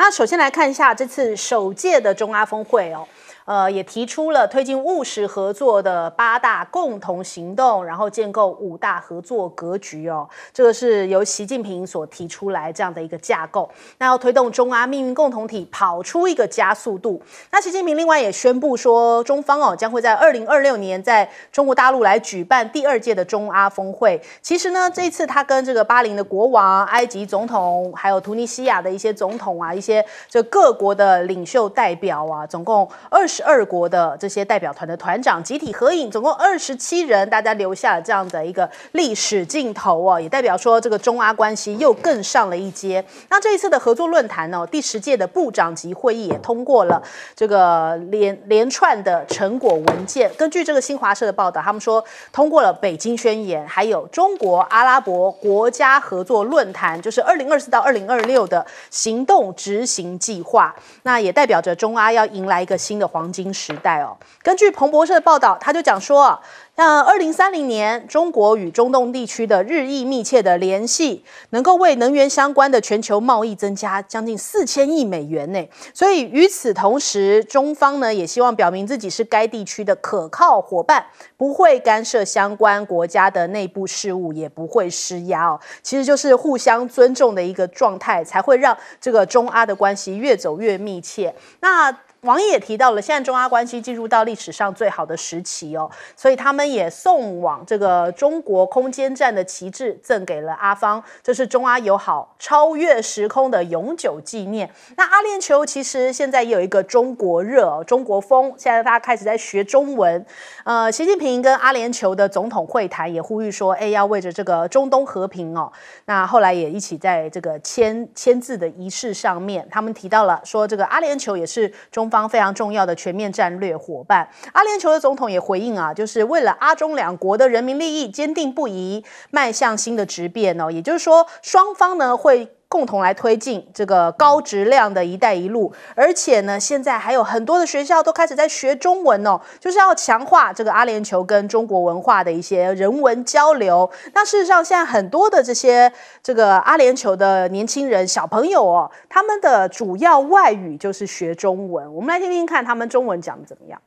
那首先来看一下这次首届的中阿峰会哦。呃，也提出了推进务实合作的八大共同行动，然后建构五大合作格局哦。这个是由习近平所提出来这样的一个架构。那要推动中阿命运共同体跑出一个加速度。那习近平另外也宣布说，中方哦将会在二零二六年在中国大陆来举办第二届的中阿峰会。其实呢，这次他跟这个巴林的国王、埃及总统，还有突尼西亚的一些总统啊，一些这各国的领袖代表啊，总共二十。二国的这些代表团的团长集体合影，总共二十七人，大家留下了这样的一个历史镜头哦，也代表说这个中阿关系又更上了一阶。那这一次的合作论坛呢，第十届的部长级会议也通过了这个连连串的成果文件。根据这个新华社的报道，他们说通过了《北京宣言》，还有中国阿拉伯国家合作论坛，就是二零二四到二零二六的行动执行计划。那也代表着中阿要迎来一个新的黄。金时代哦，根据彭博社的报道，他就讲说，那二零三零年，中国与中东地区的日益密切的联系，能够为能源相关的全球贸易增加将近四千亿美元呢。所以与此同时，中方呢也希望表明自己是该地区的可靠伙伴，不会干涉相关国家的内部事务，也不会施压哦。其实就是互相尊重的一个状态，才会让这个中阿的关系越走越密切。那。王毅也提到了，现在中阿关系进入到历史上最好的时期哦，所以他们也送往这个中国空间站的旗帜赠给了阿方，这是中阿友好超越时空的永久纪念。那阿联酋其实现在也有一个中国热，中国风，现在大家开始在学中文。呃，习近平跟阿联酋的总统会谈也呼吁说，哎，要为着这个中东和平哦。那后来也一起在这个签签字的仪式上面，他们提到了说，这个阿联酋也是中。方非常重要的全面战略伙伴，阿联酋的总统也回应啊，就是为了阿中两国的人民利益，坚定不移迈向新的质变哦，也就是说，双方呢会。共同来推进这个高质量的一带一路，而且呢，现在还有很多的学校都开始在学中文哦，就是要强化这个阿联酋跟中国文化的一些人文交流。那事实上，现在很多的这些这个阿联酋的年轻人小朋友哦，他们的主要外语就是学中文。我们来听听看他们中文讲的怎么样。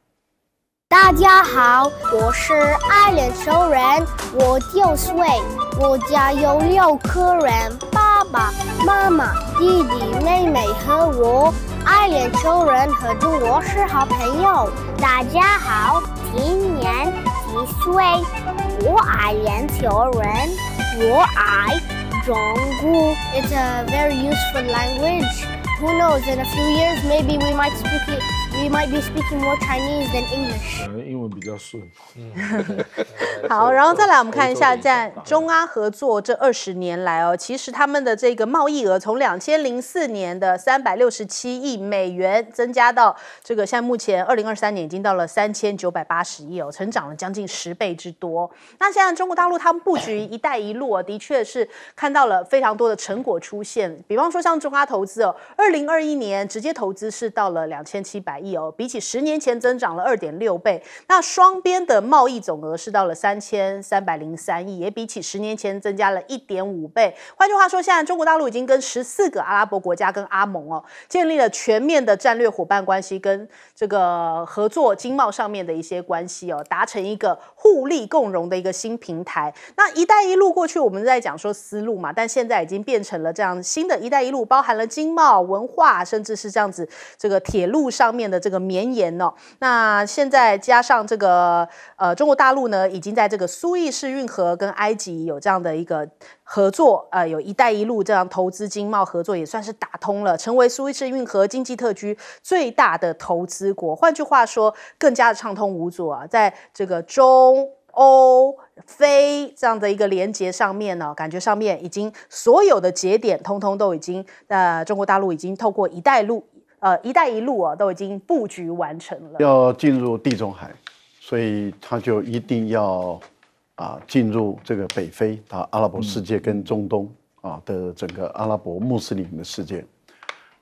大家好，我是爱脸球人，我九岁，我家有六个人，爸爸妈妈、弟弟、妹妹和我。爱脸球人和中国是好朋友。大家好，今年一岁，我爱脸球人，我爱中国。It's a very useful language. Who knows? In a few years, maybe we might speak it. be speaking more Chinese English might than you 可能英文比较顺。好，然后再来我们看一下，在中阿合作这二十年来哦，其实他们的这个贸易额从两千零四年的三百六十七亿美元增加到这个现在目前二零二三年已经到了三千九百八十亿哦，成长了将近十倍之多。那现在中国大陆他们布局“一带一路”啊，的确是看到了非常多的成果出现，比方说像中阿投资哦，二零二一年直接投资是到了两千七百亿。有，比起十年前增长了二点六倍，那双边的贸易总额是到了三千三百零三亿，也比起十年前增加了一点五倍。换句话说，现在中国大陆已经跟十四个阿拉伯国家跟阿盟哦，建立了全面的战略伙伴关系，跟这个合作经贸上面的一些关系哦，达成一个互利共荣的一个新平台。那“一带一路”过去我们在讲说丝路嘛，但现在已经变成了这样新的一带一路，包含了经贸、文化，甚至是这样子这个铁路上面的。这个绵延哦，那现在加上这个呃，中国大陆呢，已经在这个苏伊士运河跟埃及有这样的一个合作啊，有一带一路这样投资经贸合作，也算是打通了，成为苏伊士运河经济特区最大的投资国。换句话说，更加的畅通无阻啊，在这个中欧非这样的一个连接上面呢，感觉上面已经所有的节点通通都已经呃，中国大陆已经透过一带一路。呃，一带一路啊，都已经布局完成了。要进入地中海，所以他就一定要啊进入这个北非啊，阿拉伯世界跟中东啊的整个阿拉伯穆斯林的世界。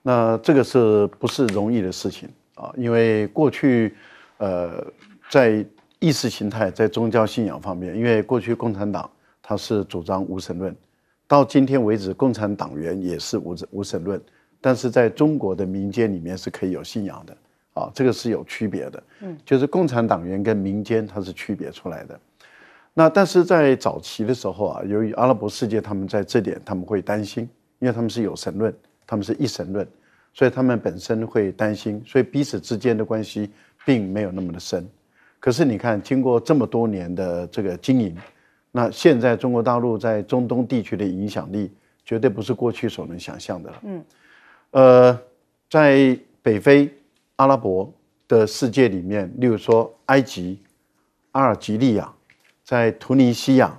那这个是不是容易的事情啊？因为过去，呃，在意识形态、在宗教信仰方面，因为过去共产党它是主张无神论，到今天为止，共产党员也是无无神论。但是在中国的民间里面是可以有信仰的啊，这个是有区别的。嗯，就是共产党员跟民间它是区别出来的。那但是在早期的时候啊，由于阿拉伯世界他们在这点他们会担心，因为他们是有神论，他们是一神论，所以他们本身会担心，所以彼此之间的关系并没有那么的深。可是你看，经过这么多年的这个经营，那现在中国大陆在中东地区的影响力绝对不是过去所能想象的了。嗯。呃，在北非、阿拉伯的世界里面，例如说埃及、阿尔及利亚，在突尼西亚、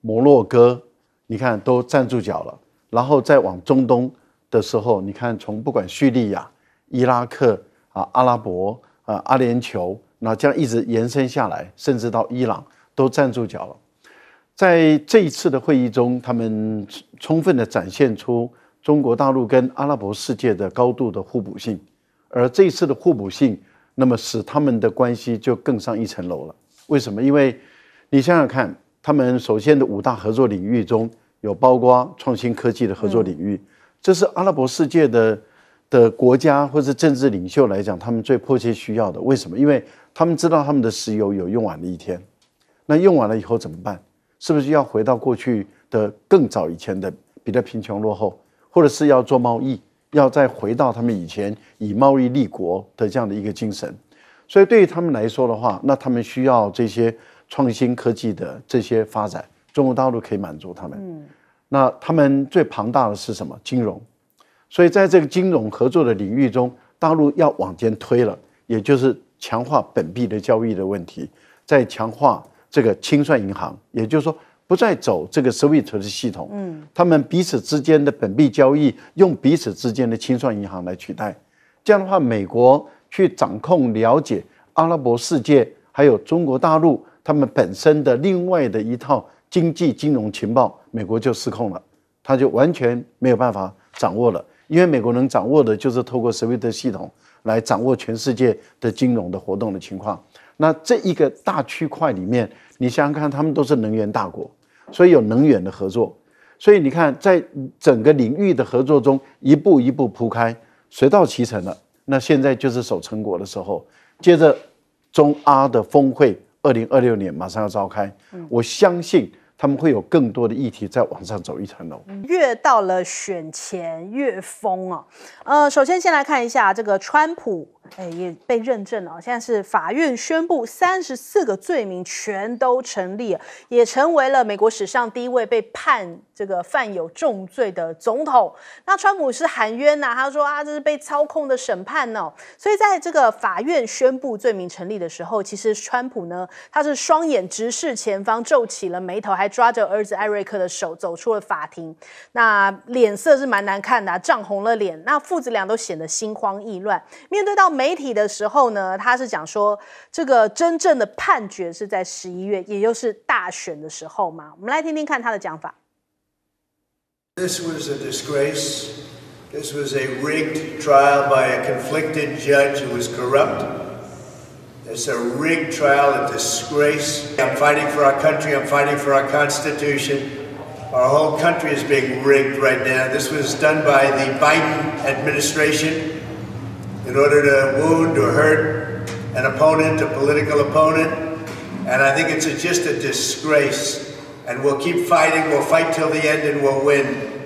摩洛哥，你看都站住脚了。然后再往中东的时候，你看从不管叙利亚、伊拉克啊、阿拉伯啊、阿联酋，那这样一直延伸下来，甚至到伊朗都站住脚了。在这一次的会议中，他们充分的展现出。中国大陆跟阿拉伯世界的高度的互补性，而这一次的互补性，那么使他们的关系就更上一层楼了。为什么？因为你想想看，他们首先的五大合作领域中有包括创新科技的合作领域，这是阿拉伯世界的的国家或者政治领袖来讲，他们最迫切需要的。为什么？因为他们知道他们的石油有用完的一天，那用完了以后怎么办？是不是要回到过去的更早以前的比较贫穷落后？或者是要做贸易，要再回到他们以前以贸易立国的这样的一个精神，所以对于他们来说的话，那他们需要这些创新科技的这些发展，中国大陆可以满足他们。嗯，那他们最庞大的是什么？金融，所以在这个金融合作的领域中，大陆要往前推了，也就是强化本币的交易的问题，在强化这个清算银行，也就是说。不再走这个 SWIFT 的系统，嗯，他们彼此之间的本币交易用彼此之间的清算银行来取代，这样的话，美国去掌控了解阿拉伯世界，还有中国大陆他们本身的另外的一套经济金融情报，美国就失控了，他就完全没有办法掌握了，因为美国能掌握的就是透过 SWIFT 系统来掌握全世界的金融的活动的情况，那这一个大区块里面，你想想看，他们都是能源大国。所以有能源的合作，所以你看，在整个领域的合作中，一步一步铺开，水到渠成了。那现在就是守成果的时候。接着，中阿的峰会，二零二六年马上要召开，我相信他们会有更多的议题在往上走一层楼。越到了选前越疯啊！呃，首先先来看一下这个川普。哎，也被认证了。现在是法院宣布，三十四个罪名全都成立，也成为了美国史上第一位被判这个犯有重罪的总统。那川普是喊冤呐，他说啊，这是被操控的审判呢。所以在这个法院宣布罪名成立的时候，其实川普呢，他是双眼直视前方，皱起了眉头，还抓着儿子艾瑞克的手走出了法庭。那脸色是蛮难看的，涨红了脸。那父子俩都显得心慌意乱，面对到。媒体的时候呢，他是讲说这个真正的判决是在十一月，也就是大选的时候嘛。我们来听听看他的讲法。This was a disgrace. This was a rigged trial by a conflicted judge who was corrupt. It's a rigged trial, a disgrace. I'm fighting for our country. I'm fighting for our Constitution. Our whole country is being rigged right now. This was done by the Biden administration in order to wound or hurt an opponent, a political opponent. And I think it's a, just a disgrace. And we'll keep fighting, we'll fight till the end, and we'll win.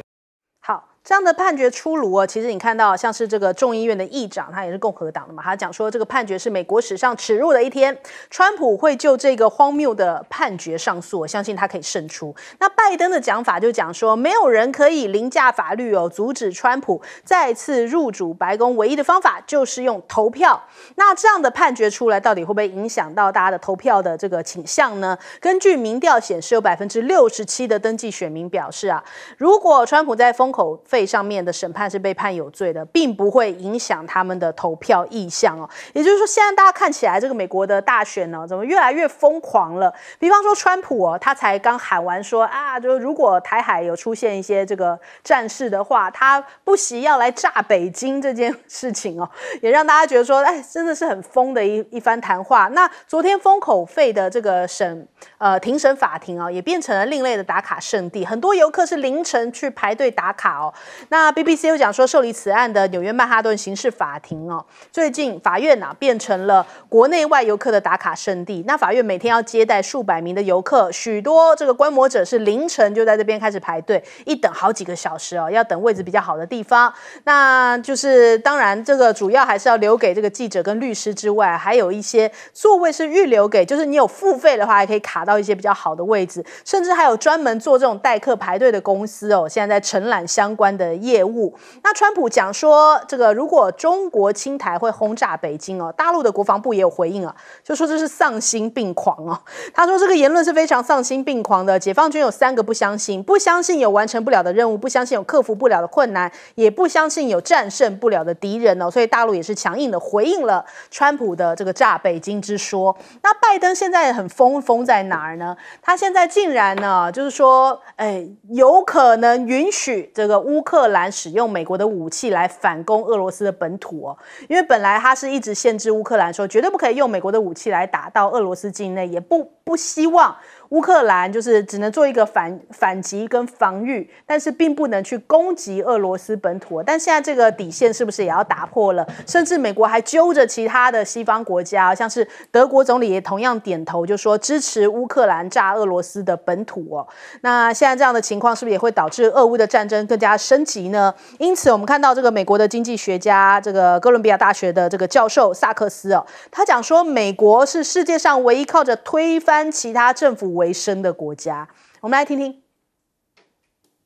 这样的判决出炉哦，其实你看到像是这个众议院的议长，他也是共和党的嘛，他讲说这个判决是美国史上耻辱的一天。川普会就这个荒谬的判决上诉，我相信他可以胜出。那拜登的讲法就讲说，没有人可以凌驾法律哦，阻止川普再次入主白宫，唯一的方法就是用投票。那这样的判决出来，到底会不会影响到大家的投票的这个倾向呢？根据民调显示，有百分之六十七的登记选民表示啊，如果川普在风口。被上面的审判是被判有罪的，并不会影响他们的投票意向哦。也就是说，现在大家看起来这个美国的大选呢，怎么越来越疯狂了？比方说，川普哦，他才刚喊完说啊，就如果台海有出现一些这个战事的话，他不惜要来炸北京这件事情哦，也让大家觉得说，哎，真的是很疯的一一番谈话。那昨天封口费的这个审呃庭审法庭啊，也变成了另类的打卡圣地，很多游客是凌晨去排队打卡哦。那 BBC 又讲说，受理此案的纽约曼哈顿刑事法庭哦，最近法院呐变成了国内外游客的打卡圣地。那法院每天要接待数百名的游客，许多这个观摩者是凌晨就在这边开始排队，一等好几个小时哦，要等位置比较好的地方。那就是当然，这个主要还是要留给这个记者跟律师之外，还有一些座位是预留给，就是你有付费的话，还可以卡到一些比较好的位置，甚至还有专门做这种代客排队的公司哦，现在在承揽相关。的业务，那川普讲说，这个如果中国青台会轰炸北京哦，大陆的国防部也有回应啊，就说这是丧心病狂哦。他说这个言论是非常丧心病狂的，解放军有三个不相信：不相信有完成不了的任务，不相信有克服不了的困难，也不相信有战胜不了的敌人哦。所以大陆也是强硬的回应了川普的这个炸北京之说。那拜登现在很疯疯在哪儿呢？他现在竟然呢，就是说，哎，有可能允许这个乌。乌克兰使用美国的武器来反攻俄罗斯的本土哦，因为本来他是一直限制乌克兰说，绝对不可以用美国的武器来打到俄罗斯境内，也不不希望。乌克兰就是只能做一个反反击跟防御，但是并不能去攻击俄罗斯本土。但现在这个底线是不是也要打破了？甚至美国还揪着其他的西方国家，像是德国总理也同样点头，就说支持乌克兰炸俄罗斯的本土哦。那现在这样的情况是不是也会导致俄乌的战争更加升级呢？因此，我们看到这个美国的经济学家，这个哥伦比亚大学的这个教授萨克斯哦，他讲说美国是世界上唯一靠着推翻其他政府。为生的国家。我们来听听。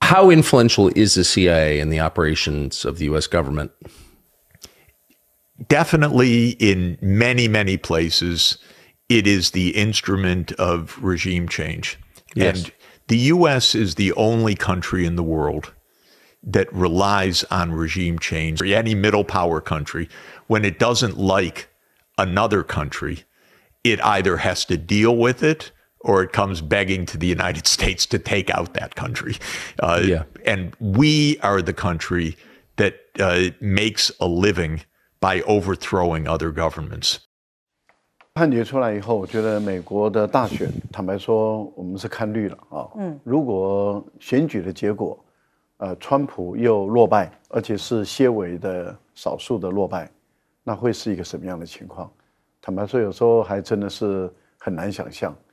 How influential is the CIA in the operations of the U.S. government? Definitely, in many many places, it is the instrument of regime change, yes. and the U.S. is the only country in the world that relies on regime change. Any middle power country, when it doesn't like another country, it either has to deal with it or it comes begging to the United States to take out that country. Uh, yeah. And we are the country that uh, makes a living by overthrowing other governments. 判决出来以后，我觉得美国的大选，坦白说，我们是看绿了啊。嗯，如果选举的结果，呃，川普又落败，而且是些微的少数的落败，那会是一个什么样的情况？坦白说，有时候还真的是很难想象。嗯，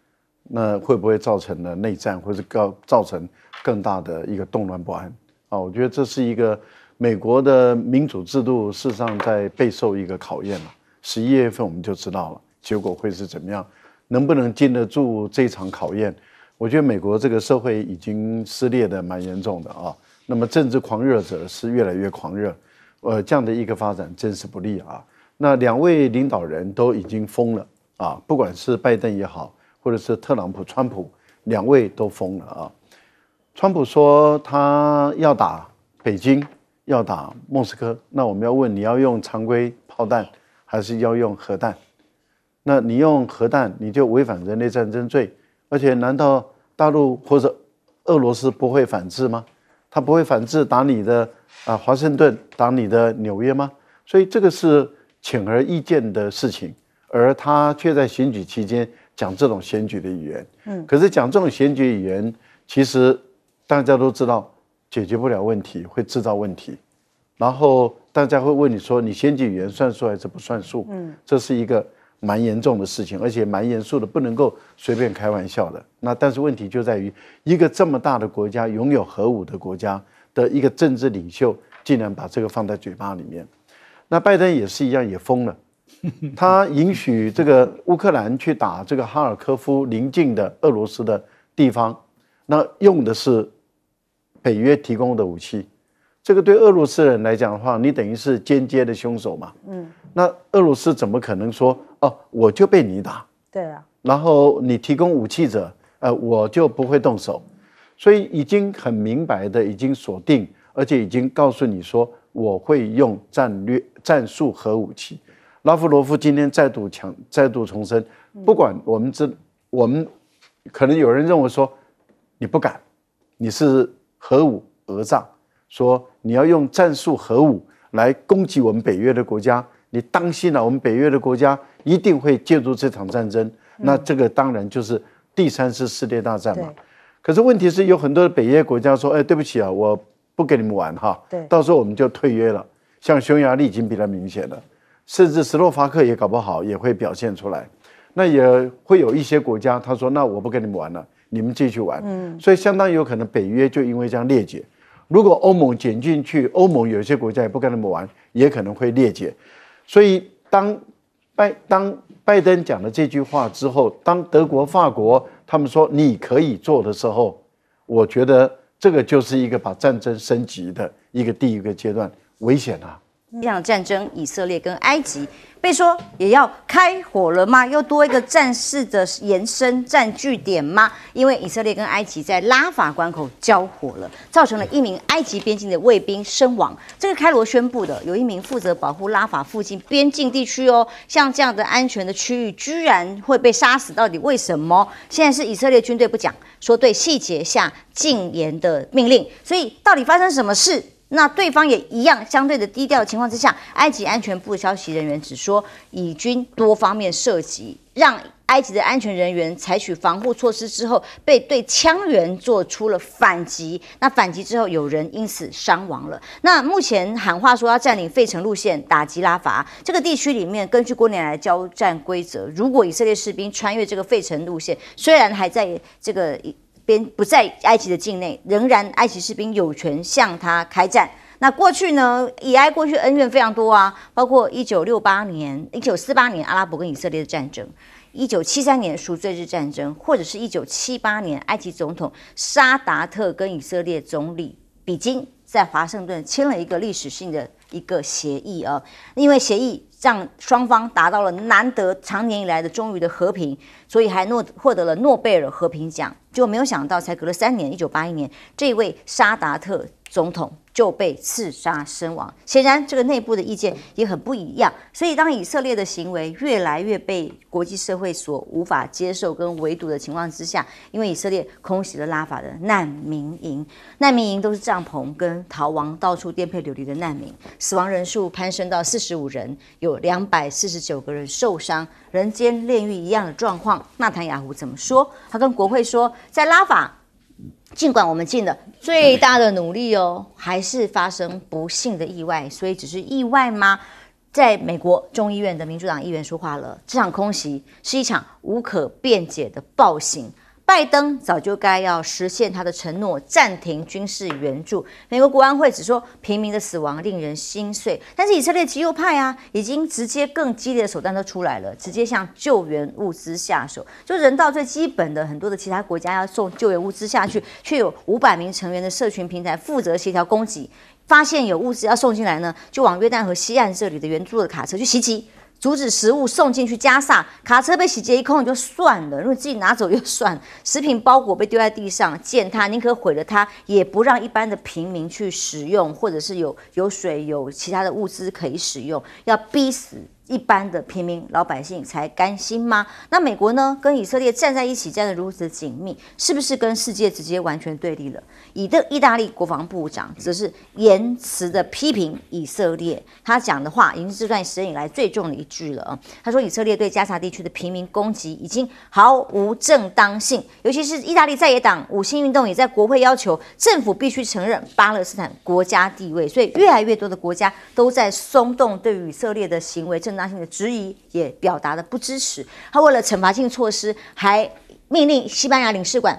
那会不会造成了内战，或者造造成更大的一个动乱不安啊？我觉得这是一个美国的民主制度，事实上在备受一个考验了。十一月份我们就知道了结果会是怎么样，能不能经得住这场考验？我觉得美国这个社会已经撕裂的蛮严重的啊。那么政治狂热者是越来越狂热，呃，这样的一个发展真是不利啊。那两位领导人都已经疯了啊，不管是拜登也好。或者是特朗普、川普两位都疯了啊！川普说他要打北京，要打莫斯科。那我们要问：你要用常规炮弹，还是要用核弹？那你用核弹，你就违反人类战争罪。而且，难道大陆或者俄罗斯不会反制吗？他不会反制打你的啊？华盛顿打你的纽约吗？所以，这个是显而易见的事情，而他却在选举期间。讲这种选举的语言，嗯，可是讲这种选举语言，其实大家都知道解决不了问题，会制造问题，然后大家会问你说，你选举语言算数还是不算数？嗯，这是一个蛮严重的事情，而且蛮严肃的，不能够随便开玩笑的。那但是问题就在于，一个这么大的国家，拥有核武的国家的一个政治领袖，竟然把这个放在嘴巴里面，那拜登也是一样，也疯了。他允许这个乌克兰去打这个哈尔科夫邻近的俄罗斯的地方，那用的是北约提供的武器，这个对俄罗斯人来讲的话，你等于是间接的凶手嘛。嗯，那俄罗斯怎么可能说哦，我就被你打？对啊。然后你提供武器者，呃，我就不会动手，所以已经很明白的已经锁定，而且已经告诉你说，我会用战略、战术核武器。拉夫罗夫今天再度强再度重申，不管我们这我们可能有人认为说你不敢，你是核武讹诈，说你要用战术核武来攻击我们北约的国家，你当心了，我们北约的国家一定会介入这场战争。那这个当然就是第三次世界大战嘛。可是问题是有很多的北约国家说，哎，对不起啊，我不跟你们玩哈，对，到时候我们就退约了。像匈牙利已经比较明显了。甚至斯洛伐克也搞不好也会表现出来，那也会有一些国家他说那我不跟你们玩了，你们继续玩，嗯，所以相当有可能北约就因为这样裂解。如果欧盟卷进去，欧盟有些国家也不跟他们玩，也可能会裂解。所以当拜当拜登讲了这句话之后，当德国、法国他们说你可以做的时候，我觉得这个就是一个把战争升级的一个第一个阶段，危险啊。这场战争，以色列跟埃及被说也要开火了吗？又多一个战事的延伸占据点吗？因为以色列跟埃及在拉法关口交火了，造成了一名埃及边境的卫兵身亡。这个开罗宣布的，有一名负责保护拉法附近边境地区哦，像这样的安全的区域，居然会被杀死，到底为什么？现在是以色列军队不讲，说对细节下禁言的命令，所以到底发生什么事？那对方也一样，相对的低调情况之下，埃及安全部消息人员只说，以军多方面涉及，让埃及的安全人员采取防护措施之后，被对枪员做出了反击。那反击之后，有人因此伤亡了。那目前喊话说要占领费城路线，打击拉法这个地区里面，根据多年来交战规则，如果以色列士兵穿越这个费城路线，虽然还在这个。边不在埃及的境内，仍然埃及士兵有权向他开战。那过去呢？以埃过去恩怨非常多啊，包括一九六八年、一九四八年阿拉伯跟以色列的战争，一九七三年赎罪日战争，或者是一九七八年埃及总统萨达特跟以色列总理比金在华盛顿签了一个历史性的一个协议啊，因为协议让双方达到了难得长年以来的终于的和平，所以还诺获得了诺贝尔和平奖。就没有想到，才隔了三年，一九八一年，这位沙达特总统。就被刺杀身亡。显然，这个内部的意见也很不一样。所以，当以色列的行为越来越被国际社会所无法接受跟围堵的情况之下，因为以色列空袭了拉法的难民营，难民营都是帐篷跟逃亡，到处颠沛流离的难民，死亡人数攀升到四十五人，有两百四十九个人受伤，人间炼狱一样的状况。纳坦雅胡怎么说？他跟国会说，在拉法。尽管我们尽了最大的努力哦，还是发生不幸的意外，所以只是意外吗？在美国众议院的民主党议员说话了，这场空袭是一场无可辩解的暴行。拜登早就该要实现他的承诺，暂停军事援助。美国国安会只说平民的死亡令人心碎，但是以色列极右派啊，已经直接更激烈的手段都出来了，直接向救援物资下手。就人道最基本的很多的其他国家要送救援物资下去，却有五百名成员的社群平台负责协调供给。发现有物资要送进来呢，就往约旦河西岸这里的援助的卡车去袭击，阻止食物送进去。加萨。卡车被洗劫一空就算了，如果自己拿走就算，了，食品包裹被丢在地上践踏，宁可毁了它，也不让一般的平民去使用，或者是有有水有其他的物资可以使用，要逼死。一般的平民老百姓才甘心吗？那美国呢？跟以色列站在一起站得如此紧密，是不是跟世界直接完全对立了？以的意大利国防部长只是言辞的批评以色列，他讲的话已经是这段时间以来最重的一句了。他说，以色列对加沙地区的平民攻击已经毫无正当性，尤其是意大利在野党五星运动也在国会要求政府必须承认巴勒斯坦国家地位，所以越来越多的国家都在松动对以色列的行为正。的质疑也表达的不支持，他为了惩罚性措施，还命令西班牙领事馆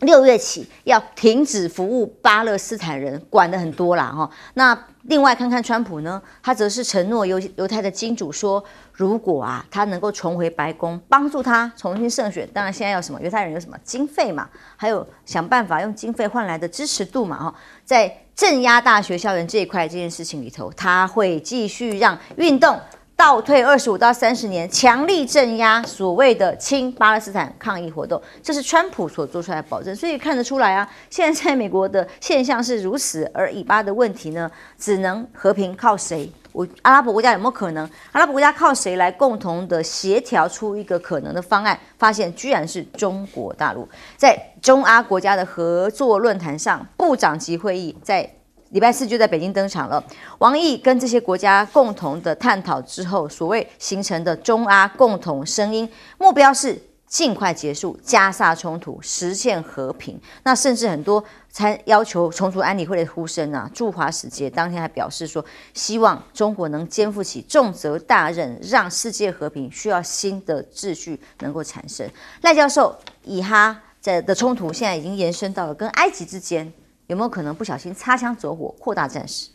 六月起要停止服务巴勒斯坦人，管的很多啦哈。那另外看看川普呢，他则是承诺犹犹太的金主说，如果啊他能够重回白宫，帮助他重新胜选，当然现在要什么犹太人有什么经费嘛，还有想办法用经费换来的支持度嘛哈，在镇压大学校园这一块这件事情里头，他会继续让运动。倒退二十五到三十年，强力镇压所谓的亲巴勒斯坦抗议活动，这是川普所做出来的保证。所以看得出来啊，现在在美国的现象是如此，而以巴的问题呢，只能和平靠谁？我阿拉伯国家有没有可能？阿拉伯国家靠谁来共同的协调出一个可能的方案？发现居然是中国大陆，在中阿国家的合作论坛上部长级会议在。礼拜四就在北京登场了。王毅跟这些国家共同的探讨之后，所谓形成的中阿共同声音，目标是尽快结束加沙冲突，实现和平。那甚至很多才要求重组安理会的呼声啊。驻华使节当天还表示说，希望中国能肩负起重责大任，让世界和平需要新的秩序能够产生。赖教授，以哈在的冲突现在已经延伸到了跟埃及之间。有没有可能不小心擦枪走火，扩大战事？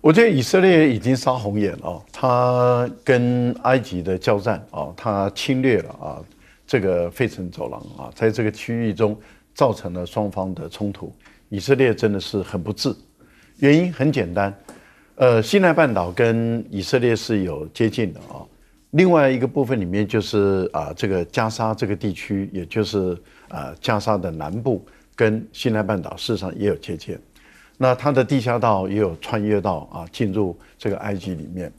我觉得以色列已经杀红眼了。他跟埃及的交战啊，他侵略了啊，这个费城走廊啊，在这个区域中造成了双方的冲突。以色列真的是很不智，原因很简单，呃，西奈半岛跟以色列是有接近的啊。另外一个部分里面就是啊，这个加沙这个地区，也就是啊，加沙的南部。跟西南半岛事实上也有借鉴，那它的地下道也有穿越到啊进入这个埃及里面。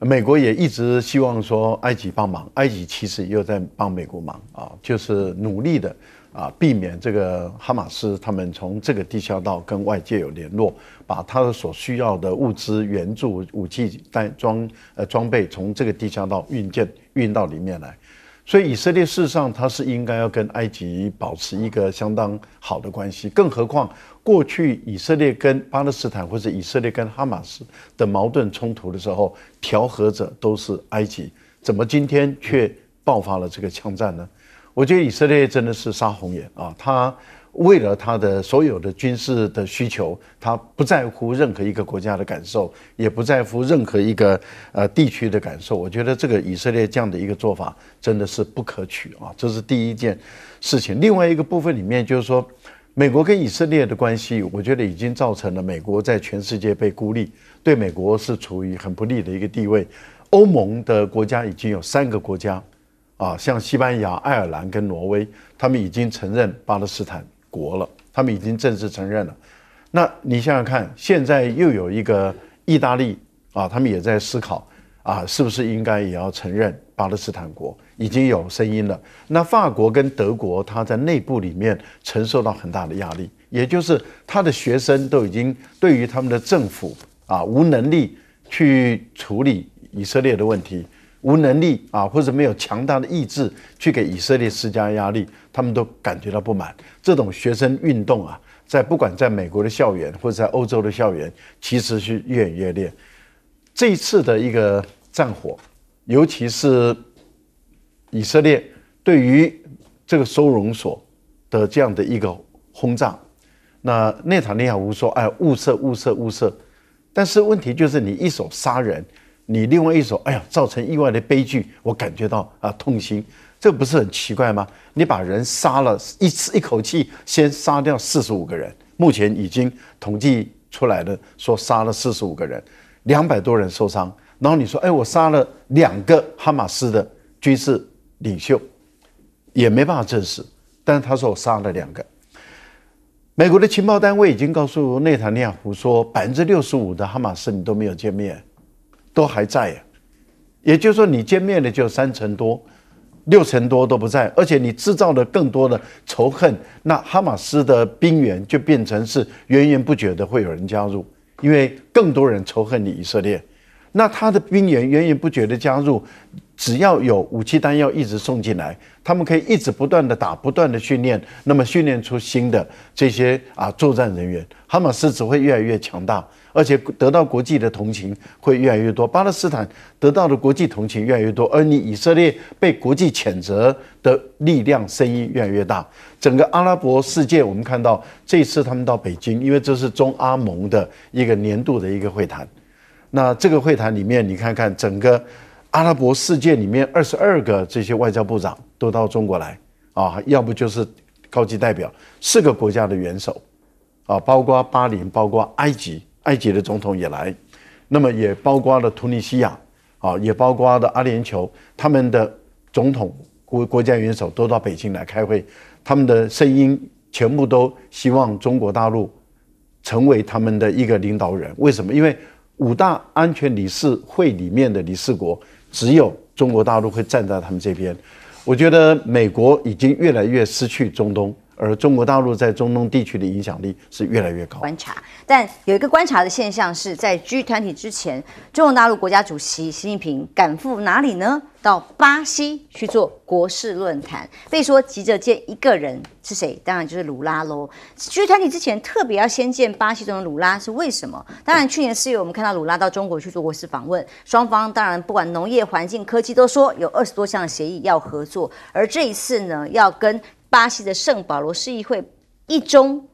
美国也一直希望说埃及帮忙，埃及其实也有在帮美国忙啊，就是努力的啊避免这个哈马斯他们从这个地下道跟外界有联络，把他的所需要的物资援助、武器带装呃装备从这个地下道运进运到里面来。所以以色列事实上，它是应该要跟埃及保持一个相当好的关系。更何况过去以色列跟巴勒斯坦，或者以色列跟哈马斯的矛盾冲突的时候，调和者都是埃及。怎么今天却爆发了这个枪战呢？我觉得以色列真的是杀红眼啊！他。为了他的所有的军事的需求，他不在乎任何一个国家的感受，也不在乎任何一个呃地区的感受。我觉得这个以色列这样的一个做法真的是不可取啊，这是第一件事情。另外一个部分里面就是说，美国跟以色列的关系，我觉得已经造成了美国在全世界被孤立，对美国是处于很不利的一个地位。欧盟的国家已经有三个国家啊，像西班牙、爱尔兰跟挪威，他们已经承认巴勒斯坦。国了，他们已经正式承认了。那你想想看，现在又有一个意大利啊，他们也在思考啊，是不是应该也要承认巴勒斯坦国？已经有声音了。那法国跟德国，他在内部里面承受到很大的压力，也就是他的学生都已经对于他们的政府啊无能力去处理以色列的问题。无能力啊，或者没有强大的意志去给以色列施加压力，他们都感觉到不满。这种学生运动啊，在不管在美国的校园或者在欧洲的校园，其实是越演越烈。这一次的一个战火，尤其是以色列对于这个收容所的这样的一个轰炸，那内塔尼亚胡说：“哎，物色物色物色。”但是问题就是，你一手杀人。你另外一手，哎呀，造成意外的悲剧，我感觉到啊痛心，这不是很奇怪吗？你把人杀了一次，一口气，先杀掉四十五个人，目前已经统计出来的说杀了四十五个人，两百多人受伤。然后你说，哎，我杀了两个哈马斯的军事领袖，也没办法证实，但是他说我杀了两个。美国的情报单位已经告诉内塔尼亚胡说，百分之六十五的哈马斯你都没有见面。都还在也就是说，你歼灭的就三成多，六成多都不在，而且你制造了更多的仇恨，那哈马斯的兵员就变成是源源不绝的会有人加入，因为更多人仇恨你以色列。那他的兵员源源不绝的加入，只要有武器弹药一直送进来，他们可以一直不断的打，不断的训练，那么训练出新的这些啊作战人员，哈马斯只会越来越强大，而且得到国际的同情会越来越多。巴勒斯坦得到的国际同情越来越多，而你以色列被国际谴责的力量声音越来越大。整个阿拉伯世界，我们看到这次他们到北京，因为这是中阿盟的一个年度的一个会谈。那这个会谈里面，你看看整个阿拉伯世界里面，二十二个这些外交部长都到中国来啊，要不就是高级代表，四个国家的元首啊，包括巴林，包括埃及，埃及的总统也来，那么也包括了突尼西亚啊，也包括的阿联酋，他们的总统国国家元首都到北京来开会，他们的声音全部都希望中国大陆成为他们的一个领导人，为什么？因为。五大安全理事会里面的理事国，只有中国大陆会站在他们这边。我觉得美国已经越来越失去中东。而中国大陆在中东地区的影响力是越来越高。观察，但有一个观察的现象是，在 G 团体之前，中国大陆国家主席习近平赶赴哪里呢？到巴西去做国事论坛，被说急着见一个人是谁？当然就是鲁拉喽。G 团体之前特别要先见巴西总统鲁拉，是为什么？当然，去年四月我们看到鲁拉到中国去做国事访问，双方当然不管农业、环境、科技都说有二十多项协议要合作，而这一次呢，要跟。巴西的圣保罗市议会一中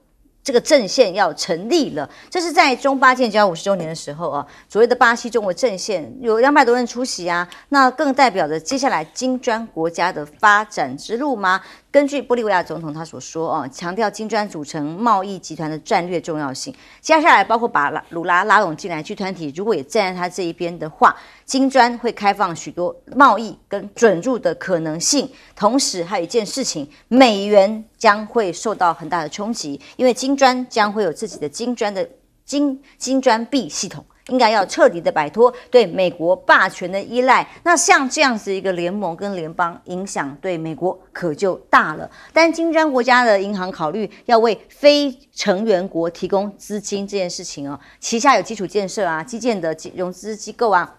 这个阵线要成立了，这是在中巴建交五十周年的时候啊。所谓的巴西中国阵线有两百多人出席啊，那更代表着接下来金砖国家的发展之路吗？根据玻利维亚总统他所说，哦，强调金砖组成贸易集团的战略重要性。接下来包括把拉鲁拉拉拢进来，g 团体如果也站在他这一边的话，金砖会开放许多贸易跟准入的可能性。同时还有一件事情，美元将会受到很大的冲击，因为金砖将会有自己的金砖的金金砖币系统。应该要彻底的摆脱对美国霸权的依赖。那像这样子一个联盟跟联邦，影响对美国可就大了。但金砖国家的银行考虑要为非成员国提供资金这件事情啊，旗下有基础建设啊、基建的融资机构啊。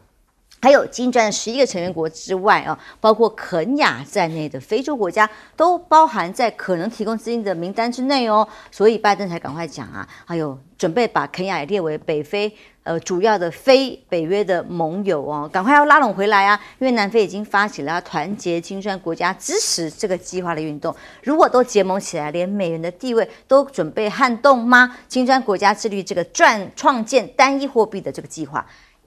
还有金砖十一个成员国之外啊，包括肯雅在内的非洲国家都包含在可能提供资金的名单之内哦。所以拜登才赶快讲啊，哎呦，准备把肯也列为北非呃主要的非北约的盟友哦，赶快要拉拢回来啊。因为南非已经发起了要团结金砖国家支持这个计划的运动。如果都结盟起来，连美元的地位都准备撼动吗？金砖国家致力这个赚创建单一货币的这个计划。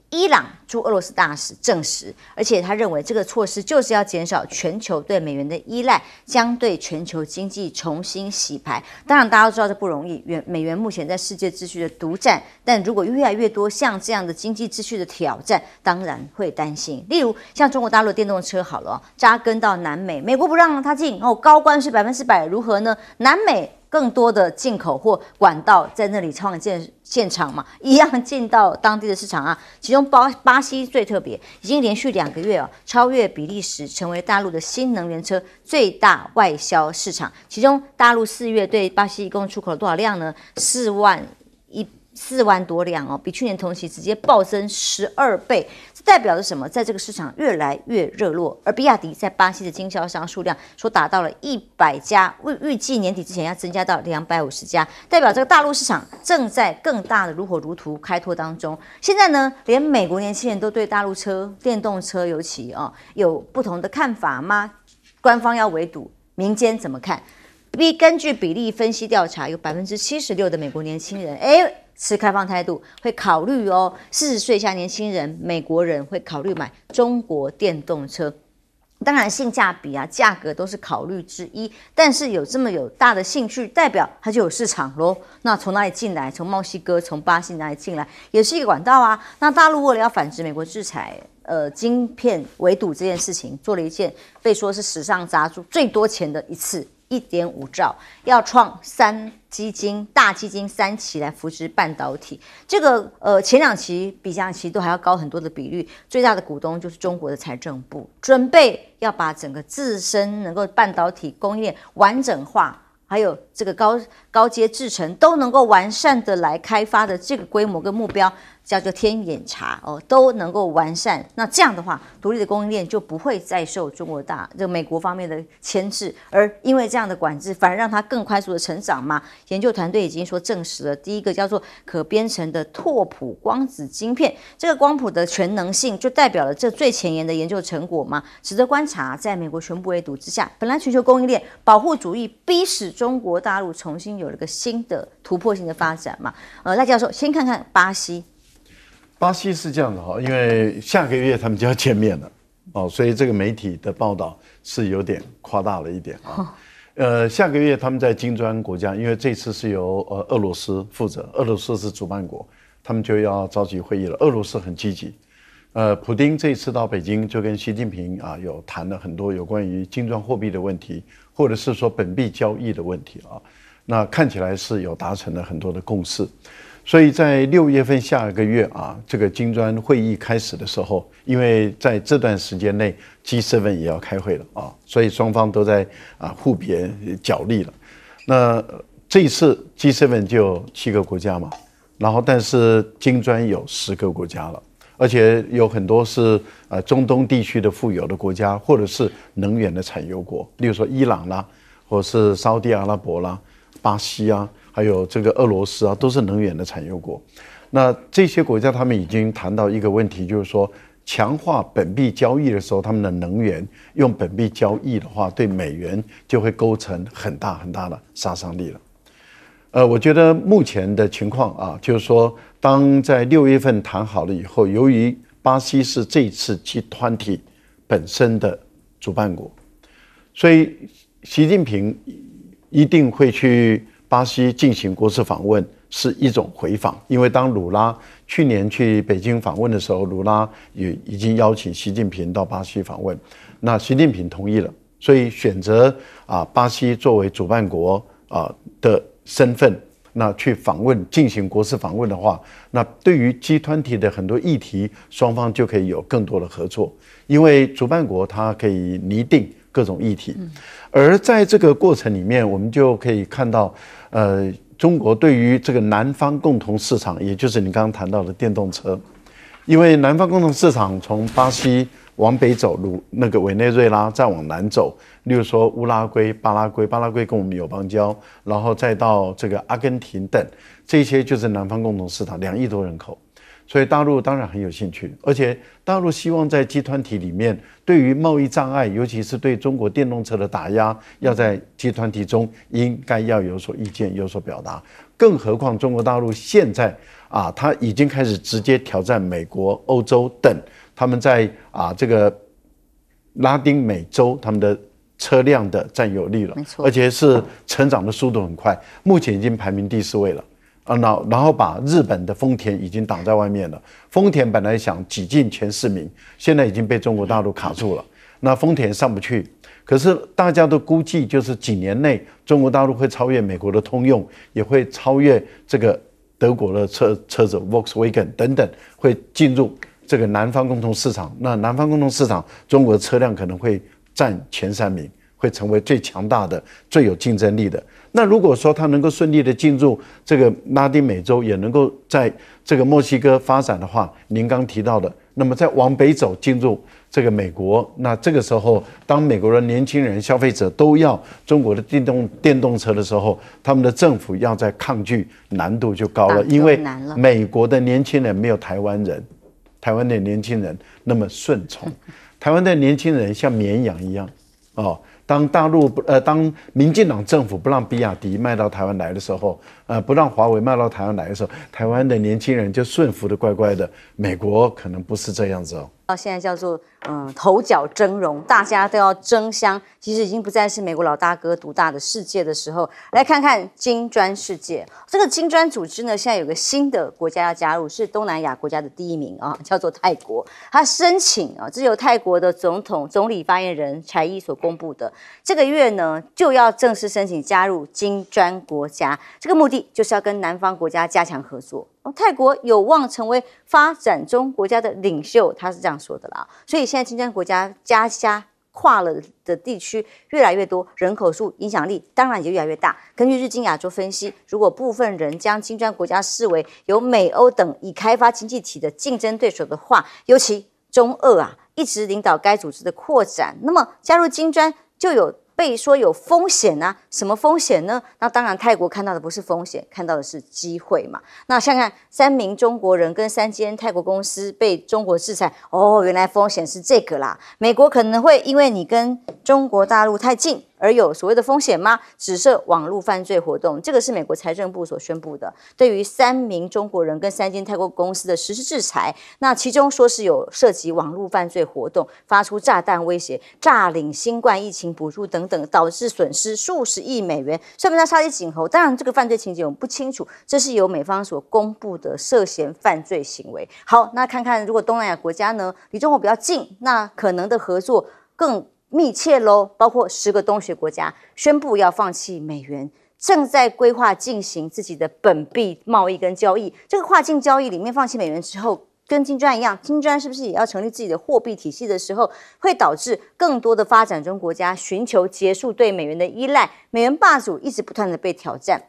伊朗驻俄罗斯大使证实，而且他认为这个措施就是要减少全球对美元的依赖，将对全球经济重新洗牌。当然，大家都知道这不容易，美元目前在世界秩序的独占。但如果越来越多像这样的经济秩序的挑战，当然会担心。例如，像中国大陆电动车好了，扎根到南美，美国不让它进哦，高关税百分之百，如何呢？南美。更多的进口或管道在那里创建现场嘛，一样进到当地的市场啊。其中巴巴西最特别，已经连续两个月啊，超越比利时，成为大陆的新能源车最大外销市场。其中大陆四月对巴西一共出口了多少量呢？四万一。四万多辆哦，比去年同期直接暴增十二倍，这代表着什么？在这个市场越来越热络，而比亚迪在巴西的经销商数量所达到了一百家，预预计年底之前要增加到两百五十家，代表这个大陆市场正在更大的如火如荼开拓当中。现在呢，连美国年轻人都对大陆车、电动车尤其哦有不同的看法吗？官方要围堵，民间怎么看？b 根据比例分析调查，有百分之七十六的美国年轻人哎。持开放态度会考虑哦，四十岁以下年轻人，美国人会考虑买中国电动车。当然，性价比啊，价格都是考虑之一。但是有这么有大的兴趣，代表它就有市场咯。那从哪里进来？从墨西哥、从巴西哪里进来，也是一个管道啊。那大陆为了要反制美国制裁，呃，晶片围堵这件事情，做了一件被说是史上砸出最多钱的一次，一点五兆，要创三。基金、大基金三期来扶持半导体，这个呃，前两期比上期都还要高很多的比率。最大的股东就是中国的财政部，准备要把整个自身能够半导体供应链完整化，还有这个高高阶制程都能够完善的来开发的这个规模跟目标。叫做天眼查哦，都能够完善。那这样的话，独立的供应链就不会再受中国大这美国方面的牵制，而因为这样的管制，反而让它更快速的成长嘛。研究团队已经说证实了，第一个叫做可编程的拓扑光子晶片，这个光谱的全能性就代表了这最前沿的研究成果嘛。值得观察，在美国全部围堵之下，本来全球供应链保护主义，逼使中国大陆重新有了个新的突破性的发展嘛。呃，赖教授，先看看巴西。巴西是这样的哈，因为下个月他们就要见面了，哦，所以这个媒体的报道是有点夸大了一点啊。呃，下个月他们在金砖国家，因为这次是由呃俄罗斯负责，俄罗斯是主办国，他们就要召集会议了。俄罗斯很积极，呃，普京这一次到北京就跟习近平啊有谈了很多有关于金砖货币的问题，或者是说本币交易的问题啊，那看起来是有达成了很多的共识。所以在六月份下个月啊，这个金砖会议开始的时候，因为在这段时间内 G7 也要开会了啊，所以双方都在啊互别角力了。那这次 G7 就七个国家嘛，然后但是金砖有十个国家了，而且有很多是啊中东地区的富有的国家，或者是能源的产油国，例如说伊朗啦，或者是沙地阿拉伯啦，巴西啊。还有这个俄罗斯啊，都是能源的产油国。那这些国家他们已经谈到一个问题，就是说强化本币交易的时候，他们的能源用本币交易的话，对美元就会构成很大很大的杀伤力了。呃，我觉得目前的情况啊，就是说当在六月份谈好了以后，由于巴西是这次集团体本身的主办国，所以习近平一定会去。巴西进行国事访问是一种回访，因为当鲁拉去年去北京访问的时候，鲁拉也已经邀请习近平到巴西访问，那习近平同意了，所以选择啊巴西作为主办国啊的身份，那去访问进行国事访问的话，那对于集团体的很多议题，双方就可以有更多的合作，因为主办国它可以拟定。各种议题，而在这个过程里面，我们就可以看到，呃，中国对于这个南方共同市场，也就是你刚刚谈到的电动车，因为南方共同市场从巴西往北走，如那个委内瑞拉，再往南走，例如说乌拉圭、巴拉圭，巴拉圭跟我们有邦交，然后再到这个阿根廷等，这些就是南方共同市场两亿多人口。所以大陆当然很有兴趣，而且大陆希望在集团体里面，对于贸易障碍，尤其是对中国电动车的打压，要在集团体中应该要有所意见、有所表达。更何况中国大陆现在啊，他已经开始直接挑战美国、欧洲等他们在啊这个拉丁美洲他们的车辆的占有率了，而且是成长的速度很快，目前已经排名第四位了。啊，那然后把日本的丰田已经挡在外面了。丰田本来想挤进前四名，现在已经被中国大陆卡住了。那丰田上不去，可是大家都估计，就是几年内中国大陆会超越美国的通用，也会超越这个德国的车车子 Volkswagen 等等，会进入这个南方共同市场。那南方共同市场，中国的车辆可能会占前三名。会成为最强大的、最有竞争力的。那如果说它能够顺利的进入这个拉丁美洲，也能够在这个墨西哥发展的话，您刚提到的，那么再往北走进入这个美国，那这个时候，当美国的年轻人、消费者都要中国的电动电动车的时候，他们的政府要在抗拒，难度就高了，因为美国的年轻人没有台湾人，台湾的年轻人那么顺从，台湾的年轻人像绵羊一样，哦。当大陆不呃，当民进党政府不让比亚迪卖到台湾来的时候，呃，不让华为卖到台湾来的时候，台湾的年轻人就顺服的乖乖的。美国可能不是这样子哦。到现在叫做嗯头角峥嵘，大家都要争相，其实已经不再是美国老大哥独大的世界的时候，来看看金砖世界。这个金砖组织呢，现在有个新的国家要加入，是东南亚国家的第一名啊，叫做泰国。他申请啊，这由泰国的总统、总理、发言人柴毅所公布的。这个月呢，就要正式申请加入金砖国家。这个目的就是要跟南方国家加强合作。哦，泰国有望成为发展中国家的领袖，他是这样说的啦。所以现在金砖国家加加跨了的地区越来越多，人口数、影响力当然也越来越大。根据日经亚洲分析，如果部分人将金砖国家视为有美欧等已开发经济体的竞争对手的话，尤其中、俄啊一直领导该组织的扩展，那么加入金砖。就有被说有风险呐，什么风险呢？那当然，泰国看到的不是风险，看到的是机会嘛。那看看三名中国人跟三间泰国公司被中国制裁，哦，原来风险是这个啦。美国可能会因为你跟中国大陆太近。而有所谓的风险吗？只涉网络犯罪活动，这个是美国财政部所宣布的，对于三名中国人跟三间泰国公司的实施制裁。那其中说是有涉及网络犯罪活动，发出炸弹威胁，诈领新冠疫情补助等等，导致损失数十亿美元，算不算杀鸡儆猴？当然，这个犯罪情节我们不清楚，这是由美方所公布的涉嫌犯罪行为。好，那看看如果东南亚国家呢，离中国比较近，那可能的合作更。密切喽，包括十个东协国家宣布要放弃美元，正在规划进行自己的本币贸易跟交易。这个跨境交易里面放弃美元之后，跟金砖一样，金砖是不是也要成立自己的货币体系的时候，会导致更多的发展中国家寻求结束对美元的依赖？美元霸主一直不断的被挑战。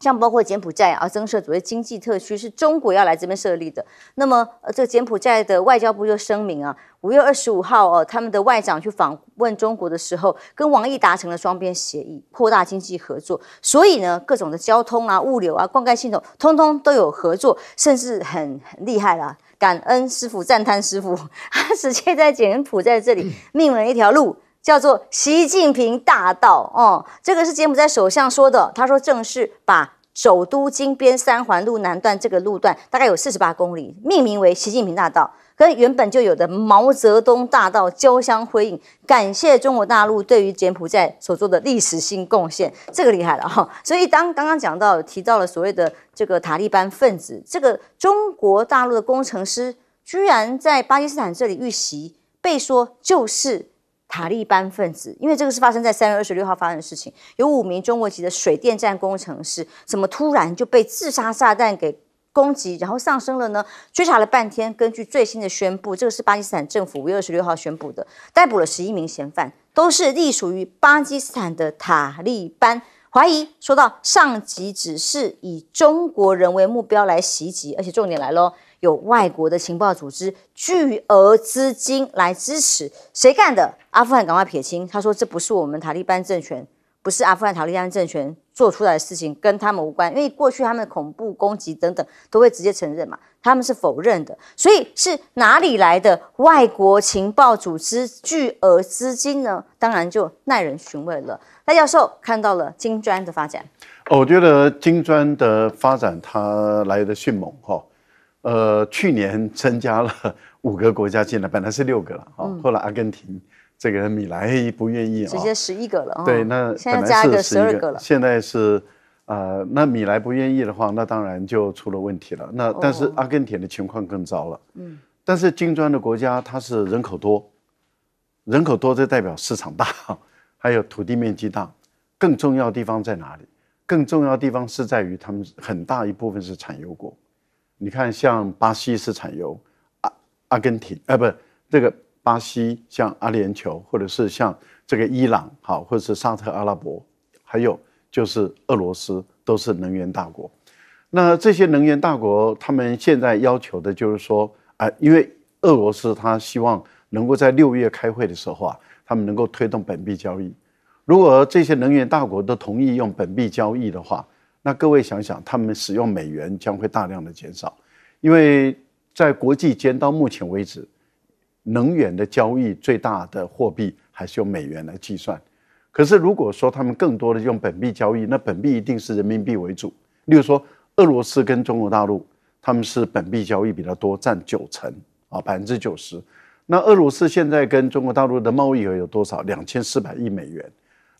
像包括柬埔寨啊，增设所谓经济特区，是中国要来这边设立的。那么，呃，这个柬埔寨的外交部就声明啊，五月二十五号哦，他们的外长去访问中国的时候，跟王毅达成了双边协议，扩大经济合作。所以呢，各种的交通啊、物流啊、灌溉系统，通通都有合作，甚至很很厉害啦。感恩师傅，赞叹师傅，他直接在柬埔寨这里命了一条路。叫做习近平大道哦，这个是柬埔寨首相说的。他说，正式把首都金边三环路南段这个路段，大概有四十八公里，命名为习近平大道，跟原本就有的毛泽东大道交相辉映。感谢中国大陆对于柬埔寨所做的历史性贡献，这个厉害了哈！所以当刚刚讲到提到了所谓的这个塔利班分子，这个中国大陆的工程师居然在巴基斯坦这里遇袭，被说就是。塔利班分子，因为这个是发生在三月二十六号发生的事情，有五名中国籍的水电站工程师，怎么突然就被自杀炸弹给攻击，然后丧生了呢？追查了半天，根据最新的宣布，这个是巴基斯坦政府五月二十六号宣布的，逮捕了十一名嫌犯，都是隶属于巴基斯坦的塔利班，怀疑说到上级指示，以中国人为目标来袭击，而且重点来喽，有外国的情报组织巨额资金来支持，谁干的？阿富汗赶快撇清，他说这不是我们塔利班政权，不是阿富汗塔利班政权做出来的事情，跟他们无关。因为过去他们的恐怖攻击等等都会直接承认嘛，他们是否认的，所以是哪里来的外国情报组织巨额资金呢？当然就耐人寻味了。赖教授看到了金砖的发展，我觉得金砖的发展它来的迅猛哈，呃，去年 增加了五个国家进来，本来是六个了，后来阿根廷。这个人米莱不愿意，啊，直接十一个了。对，那加一是十二个了。现在是，呃，那米莱不愿意的话，那当然就出了问题了。那但是阿根廷的情况更糟了。嗯，但是金砖的国家它是人口多，人口多就代表市场大，还有土地面积大。更重要的地方在哪里？更重要的地方是在于他们很大一部分是产油国。你看，像巴西是产油，阿阿根廷，呃，不，这个。巴西像阿联酋，或者是像这个伊朗，好，或者是沙特阿拉伯，还有就是俄罗斯，都是能源大国。那这些能源大国，他们现在要求的就是说，啊，因为俄罗斯他希望能够在六月开会的时候啊，他们能够推动本币交易。如果这些能源大国都同意用本币交易的话，那各位想想，他们使用美元将会大量的减少，因为在国际间到目前为止。能源的交易最大的货币还是用美元来计算，可是如果说他们更多的用本币交易，那本币一定是人民币为主。例如说，俄罗斯跟中国大陆，他们是本币交易比较多，占九成啊，百分之九十。那俄罗斯现在跟中国大陆的贸易额有多少？两千四百亿美元。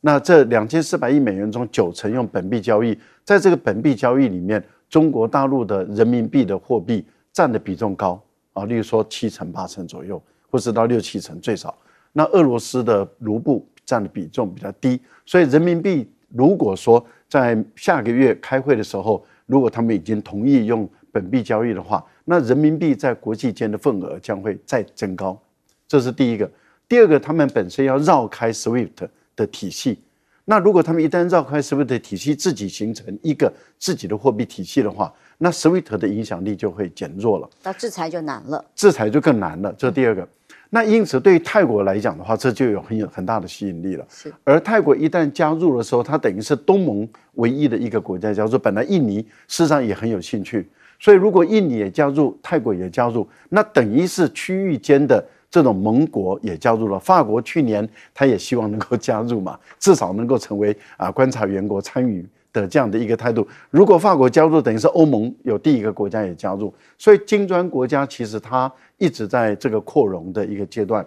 那这两千四百亿美元中九成用本币交易，在这个本币交易里面，中国大陆的人民币的货币占的比重高啊，例如说七成八成左右。或是到六七成最少，那俄罗斯的卢布占的比重比较低，所以人民币如果说在下个月开会的时候，如果他们已经同意用本币交易的话，那人民币在国际间的份额将会再增高。这是第一个。第二个，他们本身要绕开 SWIFT 的体系，那如果他们一旦绕开 SWIFT 体系，自己形成一个自己的货币体系的话，那 SWIFT 的影响力就会减弱了。那制裁就难了，制裁就更难了。这是第二个。那因此，对于泰国来讲的话，这就有很有很大的吸引力了。是，而泰国一旦加入的时候，它等于是东盟唯一的一个国家，叫做本来印尼事实上也很有兴趣。所以，如果印尼也加入，泰国也加入，那等于是区域间的这种盟国也加入了。法国去年他也希望能够加入嘛，至少能够成为啊观察员国参与。的这样的一个态度，如果法国加入，等于是欧盟有第一个国家也加入，所以金砖国家其实它一直在这个扩容的一个阶段。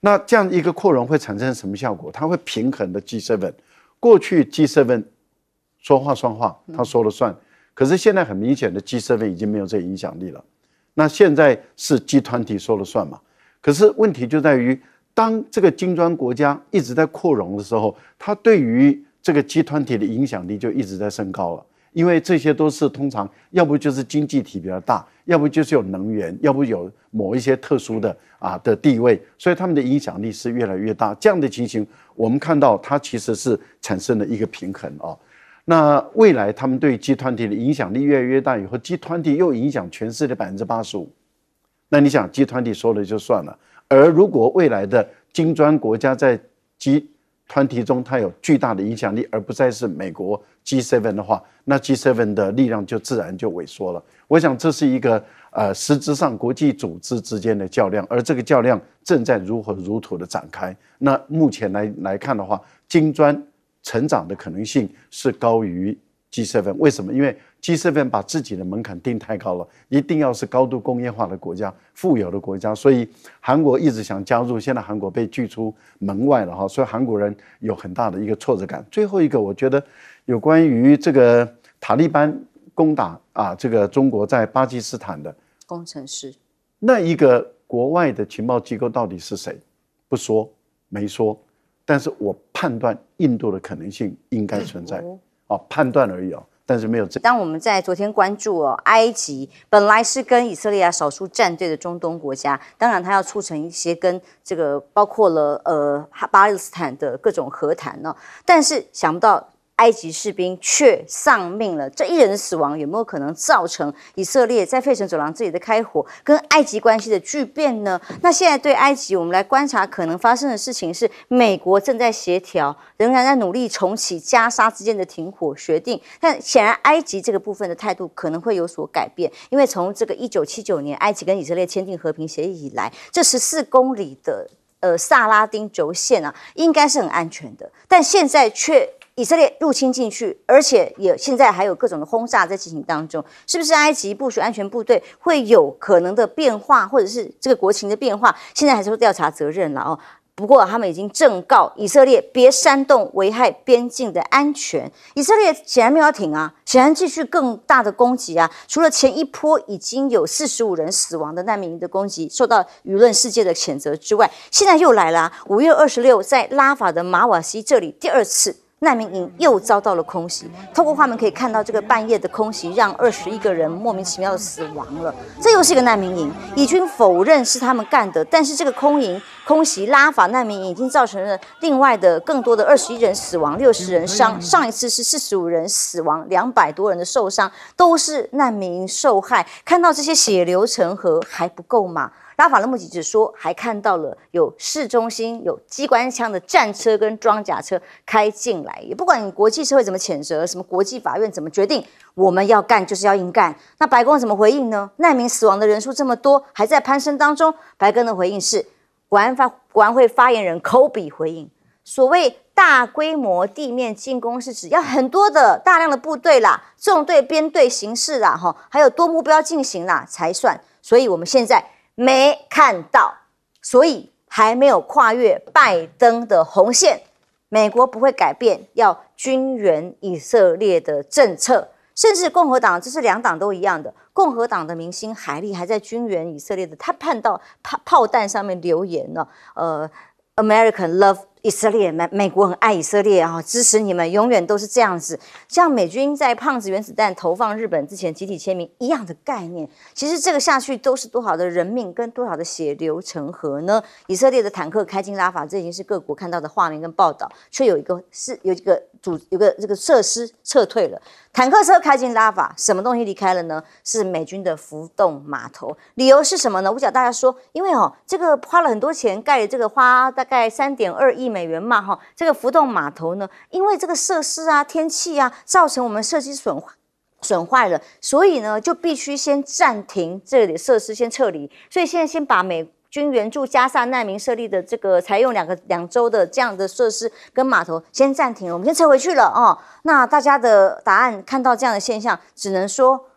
那这样一个扩容会产生什么效果？它会平衡的 G7，过去 G7 说话算话，他说了算，可是现在很明显的 G7 已经没有这影响力了。那现在是集团体说了算嘛？可是问题就在于，当这个金砖国家一直在扩容的时候，它对于。这个集团体的影响力就一直在升高了，因为这些都是通常要不就是经济体比较大，要不就是有能源，要不有某一些特殊的啊的地位，所以他们的影响力是越来越大。这样的情形，我们看到它其实是产生了一个平衡啊。那未来他们对集团体的影响力越来越大以后，集团体又影响全世界百分之八十五，那你想集团体说了就算了，而如果未来的金砖国家在集团体中，它有巨大的影响力，而不再是美国 G7 的话，那 G7 的力量就自然就萎缩了。我想这是一个呃，实质上国际组织之间的较量，而这个较量正在如火如荼的展开。那目前来来看的话，金砖成长的可能性是高于。G7 为什么？因为 G7 把自己的门槛定太高了，一定要是高度工业化的国家、富有的国家，所以韩国一直想加入，现在韩国被拒出门外了哈，所以韩国人有很大的一个挫折感。最后一个，我觉得有关于这个塔利班攻打啊，这个中国在巴基斯坦的工程师，那一个国外的情报机构到底是谁？不说，没说，但是我判断印度的可能性应该存在。哦，判断而已哦，但是没有这。当我们在昨天关注哦，埃及本来是跟以色列啊少数战队的中东国家，当然他要促成一些跟这个包括了呃巴勒斯坦的各种和谈呢，但是想不到。埃及士兵却丧命了。这一人的死亡有没有可能造成以色列在费城走廊这里的开火跟埃及关系的巨变呢？那现在对埃及，我们来观察可能发生的事情是，美国正在协调，仍然在努力重启加沙之间的停火协定。但显然，埃及这个部分的态度可能会有所改变，因为从这个一九七九年埃及跟以色列签订和平协议以来，这十四公里的呃萨拉丁轴线啊，应该是很安全的，但现在却。以色列入侵进去，而且也现在还有各种的轰炸在进行当中。是不是埃及部署安全部队会有可能的变化，或者是这个国情的变化？现在还是调查责任了哦。不过他们已经正告以色列别煽动、危害边境的安全。以色列显然没有停啊，显然继续更大的攻击啊。除了前一波已经有四十五人死亡的难民的攻击受到舆论世界的谴责之外，现在又来了。五月二十六，在拉法的马瓦西这里第二次。难民营又遭到了空袭，透过画面可以看到，这个半夜的空袭让二十一个人莫名其妙的死亡了。这又是一个难民营，以军否认是他们干的，但是这个空营空袭拉法难民营已经造成了另外的更多的二十一人死亡，六十人伤。上一次是四十五人死亡，两百多人的受伤都是难民受害。看到这些血流成河还不够吗？拉法的目击只说，还看到了有市中心有机关枪的战车跟装甲车开进来。也不管国际社会怎么谴责，什么国际法院怎么决定，我们要干就是要硬干。那白宫怎么回应呢？难 民死亡的人数这么多，还在攀升当中。白宫的回应是，国安法国安会发言人科比回应，所谓大规模地面进攻是指要很多的大量的部队啦，纵队编队形式啦，哈，还有多目标进行啦才算。所以我们现在。没看到，所以还没有跨越拜登的红线。美国不会改变要军援以色列的政策，甚至共和党，这是两党都一样的。共和党的明星海利还在军援以色列的，他判到炮炮弹上面留言呢，呃，American love。以色列美美国很爱以色列啊，支持你们永远都是这样子，像美军在胖子原子弹投放日本之前集体签名一样的概念。其实这个下去都是多少的人命跟多少的血流成河呢？以色列的坦克开进拉法，这已经是各国看到的画面跟报道，却有一个是有一个主有个这个设施撤退了，坦克车开进拉法，什么东西离开了呢？是美军的浮动码头，理由是什么呢？我教大家说，因为哦，这个花了很多钱盖这个花大概三点二亿。美元嘛，哈，这个浮动码头呢，因为这个设施啊、天气啊，造成我们设施损坏损坏了，所以呢，就必须先暂停这里设施，先撤离。所以现在先把美军援助加萨难民设立的这个采用两个两周的这样的设施跟码头先暂停，我们先撤回去了哦。那大家的答案看到这样的现象，只能说。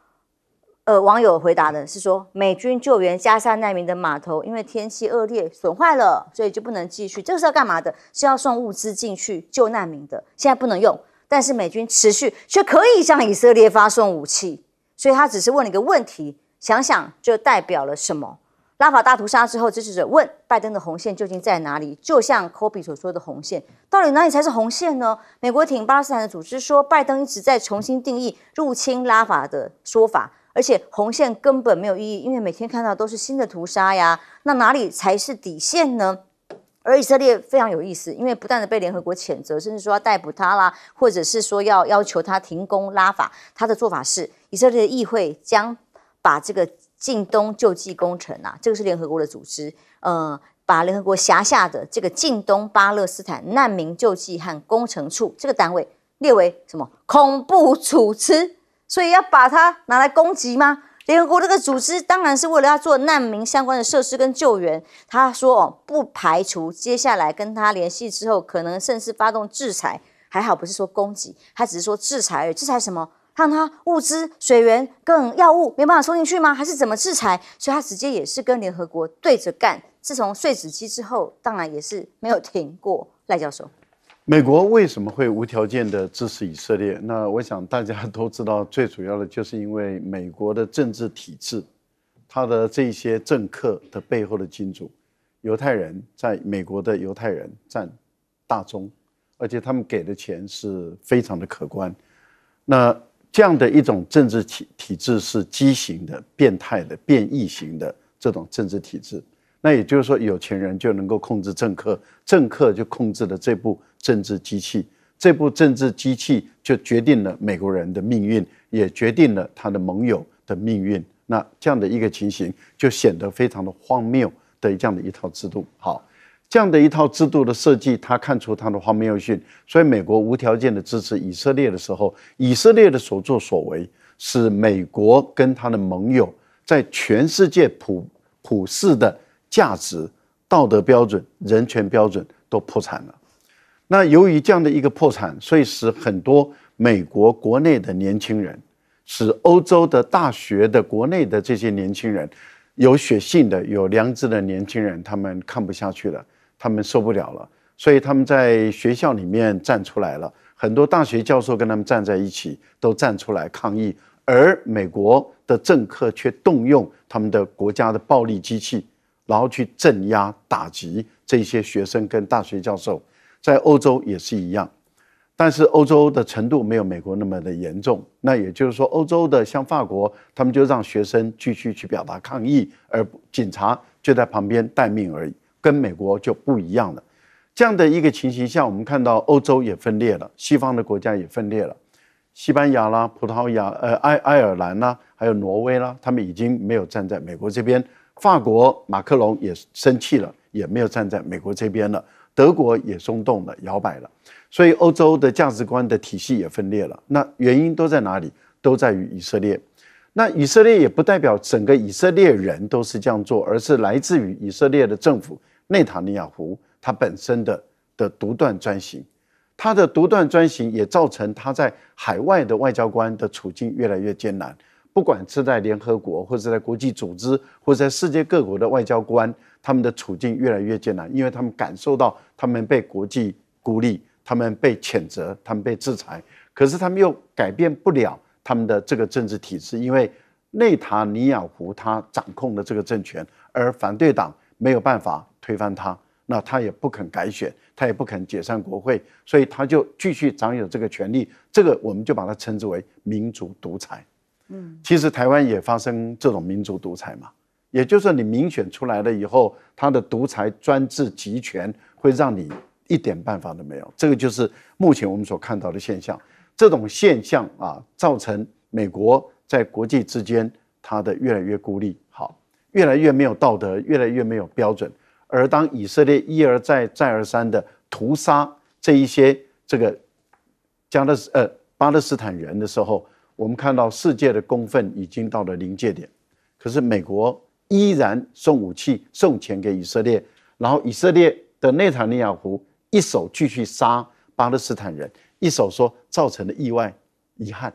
呃，网友回答的是说，美军救援加沙难民的码头因为天气恶劣损坏了，所以就不能继续。这个是要干嘛的？是要送物资进去救难民的，现在不能用。但是美军持续却可以向以色列发送武器，所以他只是问了一个问题，想想就代表了什么？拉法大屠杀之后，支持者问拜登的红线究竟在哪里？就像科比所说的红线，到底哪里才是红线呢？美国挺巴勒斯坦的组织说，拜登一直在重新定义入侵拉法的说法。而且红线根本没有意义，因为每天看到都是新的屠杀呀。那哪里才是底线呢？而以色列非常有意思，因为不断的被联合国谴责，甚至说要逮捕他啦，或者是说要要求他停工拉法。他的做法是，以色列的议会将把这个近东救济工程啊，这个是联合国的组织，呃，把联合国辖下的这个近东巴勒斯坦难民救济和工程处这个单位列为什么恐怖组织？所以要把它拿来攻击吗？联合国这个组织当然是为了要做难民相关的设施跟救援。他说哦，不排除接下来跟他联系之后，可能甚至发动制裁。还好不是说攻击，他只是说制裁，制裁什么？让他物资、水源跟药物没办法送进去吗？还是怎么制裁？所以他直接也是跟联合国对着干。自从碎纸机之后，当然也是没有停过。赖教授。美国为什么会无条件的支持以色列？那我想大家都知道，最主要的就是因为美国的政治体制，它的这些政客的背后的金主，犹太人，在美国的犹太人占大宗，而且他们给的钱是非常的可观。那这样的一种政治体体制是畸形的、变态的、变异型的这种政治体制。那也就是说，有钱人就能够控制政客，政客就控制了这部政治机器，这部政治机器就决定了美国人的命运，也决定了他的盟友的命运。那这样的一个情形就显得非常的荒谬的这样的一套制度。好，这样的一套制度的设计，他看出他的荒谬性，所以美国无条件的支持以色列的时候，以色列的所作所为是美国跟他的盟友在全世界普普世的。价值、道德标准、人权标准都破产了。那由于这样的一个破产，所以使很多美国国内的年轻人，使欧洲的大学的国内的这些年轻人，有血性的、有良知的年轻人，他们看不下去了，他们受不了了，所以他们在学校里面站出来了。很多大学教授跟他们站在一起，都站出来抗议。而美国的政客却动用他们的国家的暴力机器。然后去镇压、打击这些学生跟大学教授，在欧洲也是一样，但是欧洲的程度没有美国那么的严重。那也就是说，欧洲的像法国，他们就让学生继续去表达抗议，而警察就在旁边待命而已，跟美国就不一样了。这样的一个情形下，我们看到欧洲也分裂了，西方的国家也分裂了，西班牙啦、葡萄牙、呃、爱爱尔兰啦，还有挪威啦，他们已经没有站在美国这边。法国马克龙也生气了，也没有站在美国这边了。德国也松动了，摇摆了。所以欧洲的价值观的体系也分裂了。那原因都在哪里？都在于以色列。那以色列也不代表整个以色列人都是这样做，而是来自于以色列的政府内塔尼亚胡他本身的的独断专行。他的独断专行也造成他在海外的外交官的处境越来越艰难。不管是在联合国，或者是在国际组织，或者在世界各国的外交官，他们的处境越来越艰难，因为他们感受到他们被国际孤立，他们被谴责，他们被制裁。可是他们又改变不了他们的这个政治体制，因为内塔尼亚胡他掌控的这个政权，而反对党没有办法推翻他，那他也不肯改选，他也不肯解散国会，所以他就继续掌有这个权利，这个我们就把它称之为民主独裁。嗯，其实台湾也发生这种民族独裁嘛，也就是说你民选出来了以后，他的独裁、专制、集权会让你一点办法都没有。这个就是目前我们所看到的现象。这种现象啊，造成美国在国际之间他的越来越孤立，好，越来越没有道德，越来越没有标准。而当以色列一而再、再而三的屠杀这一些这个加勒斯呃巴勒斯坦人的时候，我们看到世界的公愤已经到了临界点，可是美国依然送武器、送钱给以色列，然后以色列的内塔尼亚胡一手继续杀巴勒斯坦人，一手说造成的意外遗憾。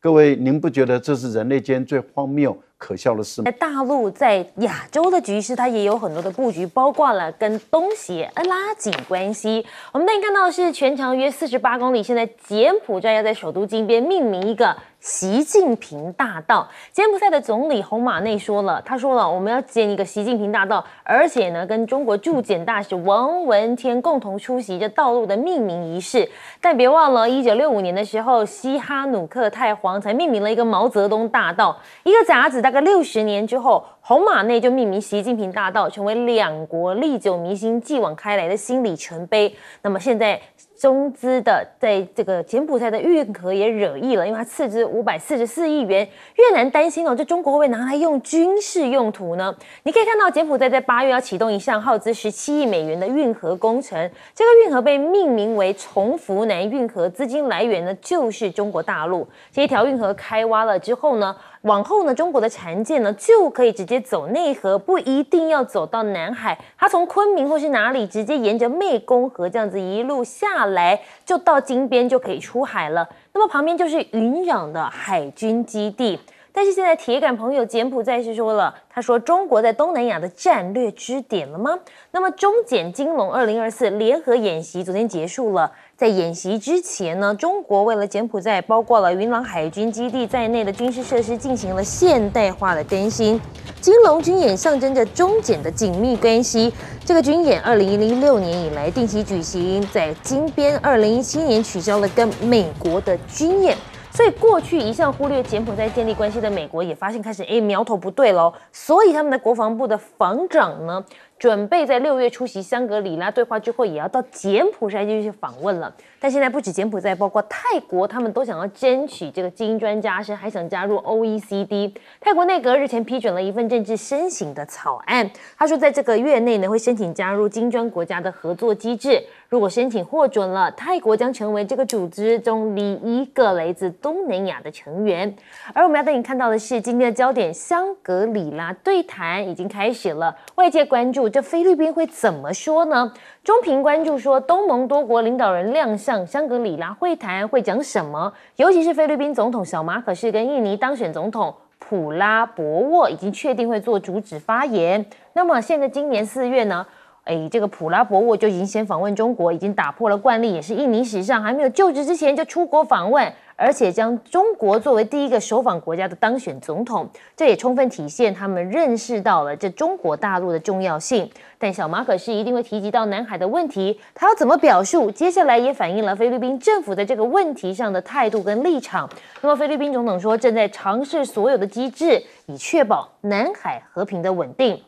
各位，您不觉得这是人类间最荒谬可笑的事吗？大陆在亚洲的局势，它也有很多的布局，包括了跟东协呃拉紧关系。我们最近看到是全长约四十八公里，现在柬埔寨要在首都金边命名一个。习近平大道，柬埔寨的总理洪马内说了，他说了，我们要建一个习近平大道，而且呢，跟中国驻柬大使王文天共同出席这道路的命名仪式。但别忘了，一九六五年的时候，西哈努克太皇才命名了一个毛泽东大道，一个杂子，大概六十年之后，洪马内就命名习近平大道，成为两国历久弥新、继往开来的心理权碑。那么现在。中资的在这个柬埔寨的运河也惹意了，因为它斥资五百四十四亿元。越南担心哦，这中国会不会拿来用军事用途呢？你可以看到，柬埔寨在八月要启动一项耗资十七亿美元的运河工程，这个运河被命名为从福南运河，资金来源呢就是中国大陆。这条运河开挖了之后呢？往后呢，中国的船舰呢就可以直接走内河，不一定要走到南海。它从昆明或是哪里直接沿着湄公河这样子一路下来，就到金边就可以出海了。那么旁边就是云壤的海军基地。但是现在铁杆朋友柬埔寨是说了，他说中国在东南亚的战略支点了吗？那么中柬金龙二零二四联合演习昨天结束了。在演习之前呢，中国为了柬埔寨，包括了云朗海军基地在内的军事设施进行了现代化的更新。金龙军演象征着中柬的紧密关系。这个军演二零零六年以来定期举行，在金边二零一七年取消了跟美国的军演，所以过去一向忽略柬埔寨建立关系的美国也发现开始哎苗头不对喽，所以他们的国防部的防长呢。准备在六月出席香格里拉对话之后，也要到柬埔寨进去访问了。但现在不止柬埔寨，包括泰国，他们都想要争取这个金砖加深，还想加入 O E C D。泰国内阁日前批准了一份政治申请的草案。他说，在这个月内呢，会申请加入金砖国家的合作机制。如果申请获准了，泰国将成为这个组织中第一个来自东南亚的成员。而我们要带你看到的是今天的焦点：香格里拉对谈已经开始了，外界关注。这菲律宾会怎么说呢？中评关注说，东盟多国领导人亮相香格里拉会谈会讲什么？尤其是菲律宾总统小马可是跟印尼当选总统普拉博沃已经确定会做主旨发言。那么现在今年四月呢？哎，这个普拉博沃就已经先访问中国，已经打破了惯例，也是印尼史上还没有就职之前就出国访问。而且将中国作为第一个首访国家的当选总统，这也充分体现他们认识到了这中国大陆的重要性。但小马可是一定会提及到南海的问题，他要怎么表述？接下来也反映了菲律宾政府在这个问题上的态度跟立场。那么菲律宾总统说，正在尝试所有的机制，以确保南海和平的稳定。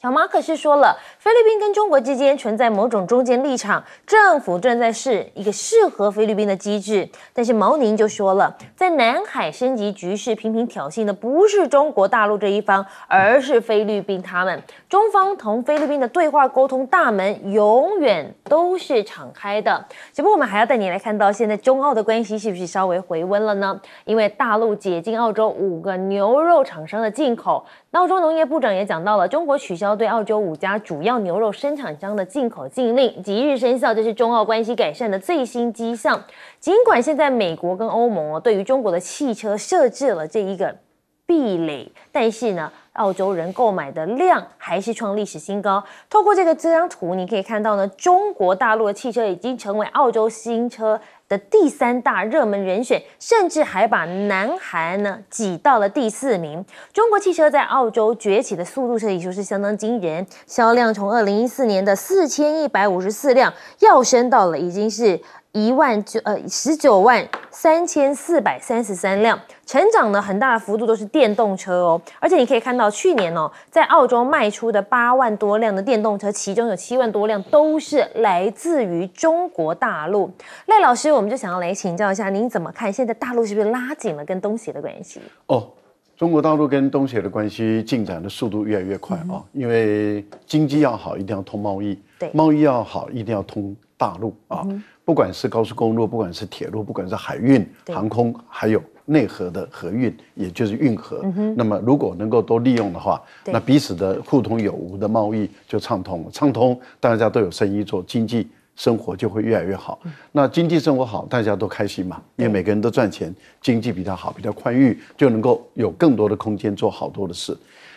小马可是说了，菲律宾跟中国之间存在某种中间立场，政府正在试一个适合菲律宾的机制。但是毛宁就说了，在南海升级局势频频挑衅的不是中国大陆这一方，而是菲律宾。他们中方同菲律宾的对话沟通大门永远都是敞开的。只不过我们还要带你来看到，现在中澳的关系是不是稍微回温了呢？因为大陆解禁澳洲五个牛肉厂商的进口。澳洲农业部长也讲到了，中国取消对澳洲五家主要牛肉生产商的进口禁令，即日生效，这是中澳关系改善的最新迹象。尽管现在美国跟欧盟对于中国的汽车设置了这一个壁垒，但是呢。澳洲人购买的量还是创历史新高。透过这个这张图，你可以看到呢，中国大陆的汽车已经成为澳洲新车的第三大热门人选，甚至还把南韩呢挤到了第四名。中国汽车在澳洲崛起的速度可以说是相当惊人，销量从二零一四年的四千一百五十四辆，跃升到了已经是。一万九呃十九万三千四百三十三辆，成长呢很大的幅度都是电动车哦，而且你可以看到去年哦，在澳洲卖出的八万多辆的电动车，其中有七万多辆都是来自于中国大陆。赖老师，我们就想要来请教一下，您怎么看现在大陆是不是拉紧了跟东协的关系？哦，中国大陆跟东协的关系进展的速度越来越快啊，因为经济要好，一定要通贸易，对，贸易要好，一定要通。大陆啊，不管是高速公路，不管是铁路，不管是海运、航空，还有内河的河运，也就是运河。那么，如果能够都利用的话，那彼此的互通有无的贸易就畅通，了。畅通，大家都有生意做，经济生活就会越来越好。那经济生活好，大家都开心嘛，因为每个人都赚钱，经济比较好，比较宽裕，就能够有更多的空间做好多的事。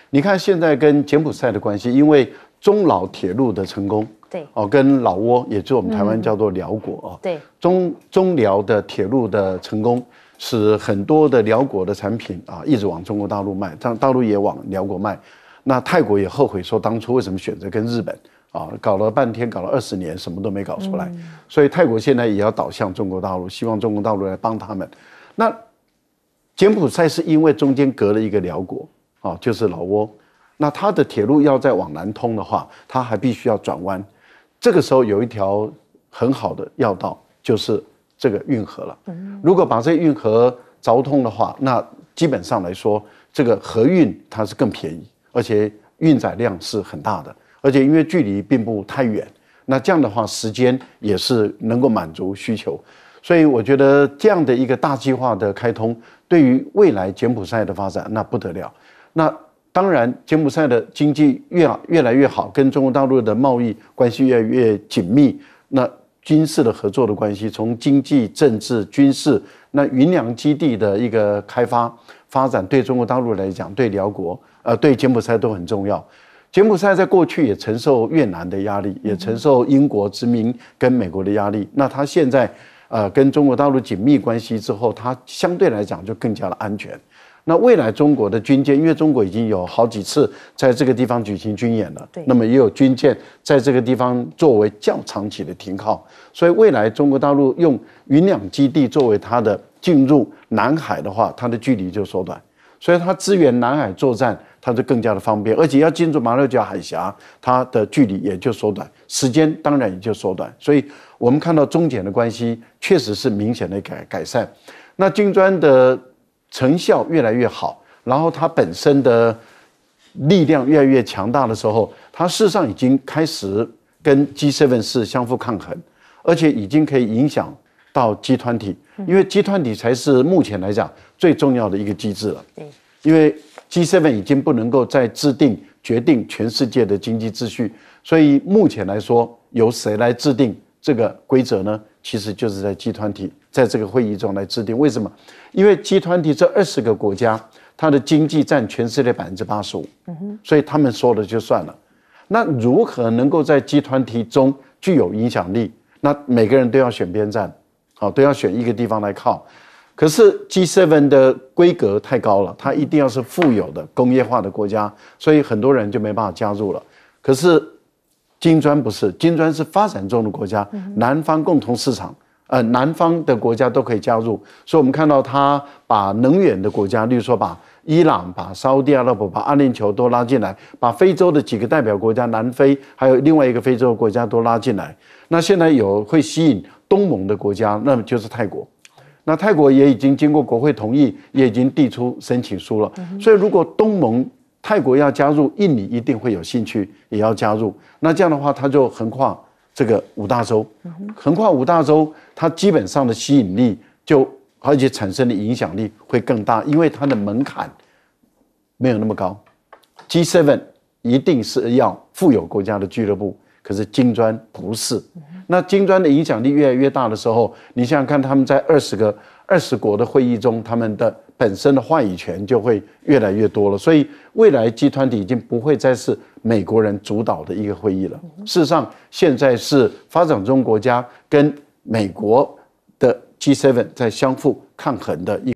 你看现在跟柬埔寨的关系，因为中老铁路的成功。对哦，跟老挝，也就是我们台湾叫做辽国啊，对中中辽的铁路的成功，使很多的辽国的产品啊，一直往中国大陆卖，样大陆也往辽国卖。那泰国也后悔说当初为什么选择跟日本啊，搞了半天，搞了二十年，什么都没搞出来。所以泰国现在也要倒向中国大陆，希望中国大陆来帮他们。那柬埔寨是因为中间隔了一个辽国啊，就是老挝，那它的铁路要再往南通的话，它还必须要转弯。这个时候有一条很好的要道，就是这个运河了。如果把这运河凿通的话，那基本上来说，这个河运它是更便宜，而且运载量是很大的，而且因为距离并不太远，那这样的话时间也是能够满足需求。所以我觉得这样的一个大计划的开通，对于未来柬埔寨的发展那不得了。那当然，柬埔寨的经济越越来越好，跟中国大陆的贸易关系越来越紧密。那军事的合作的关系，从经济、政治、军事，那云阳基地的一个开发发展，对中国大陆来讲，对辽国，呃，对柬埔寨都很重要。柬埔寨在过去也承受越南的压力，也承受英国殖民跟美国的压力。那它现在呃跟中国大陆紧密关系之后，它相对来讲就更加的安全。那未来中国的军舰，因为中国已经有好几次在这个地方举行军演了，那么也有军舰在这个地方作为较长期的停靠，所以未来中国大陆用云两基地作为它的进入南海的话，它的距离就缩短，所以它支援南海作战，它就更加的方便，而且要进入马六甲海峡，它的距离也就缩短，时间当然也就缩短。所以我们看到中柬的关系确实是明显的改改善，那金砖的。成效越来越好，然后它本身的力量越来越强大的时候，它事实上已经开始跟 G7 是相互抗衡，而且已经可以影响到集团体，因为集团体才是目前来讲最重要的一个机制了。嗯，因为 G7 已经不能够再制定决定全世界的经济秩序，所以目前来说，由谁来制定这个规则呢？其实就是在集团体。在这个会议中来制定，为什么？因为集团体这二十个国家，它的经济占全世界百分之八十五，所以他们说了就算了。那如何能够在集团体中具有影响力？那每个人都要选边站，好，都要选一个地方来靠。可是 G7 的规格太高了，它一定要是富有的工业化的国家，所以很多人就没办法加入了。可是金砖不是，金砖是发展中的国家，南方共同市场。呃，南方的国家都可以加入，所以我们看到他把能源的国家，例如说把伊朗、把沙地阿拉伯、把阿联酋都拉进来，把非洲的几个代表国家，南非还有另外一个非洲国家都拉进来。那现在有会吸引东盟的国家，那么就是泰国。那泰国也已经经过国会同意，也已经递出申请书了。所以如果东盟泰国要加入，印尼一定会有兴趣也要加入。那这样的话，他就横跨。这个五大洲，横跨五大洲，它基本上的吸引力就，而且产生的影响力会更大，因为它的门槛没有那么高。G seven 一定是要富有国家的俱乐部，可是金砖不是。那金砖的影响力越来越大的时候，你想想看，他们在二十个。二十国的会议中，他们的本身的话语权就会越来越多了。所以，未来集团体已经不会再是美国人主导的一个会议了。事实上，现在是发展中国家跟美国的 G7 在相互抗衡的一。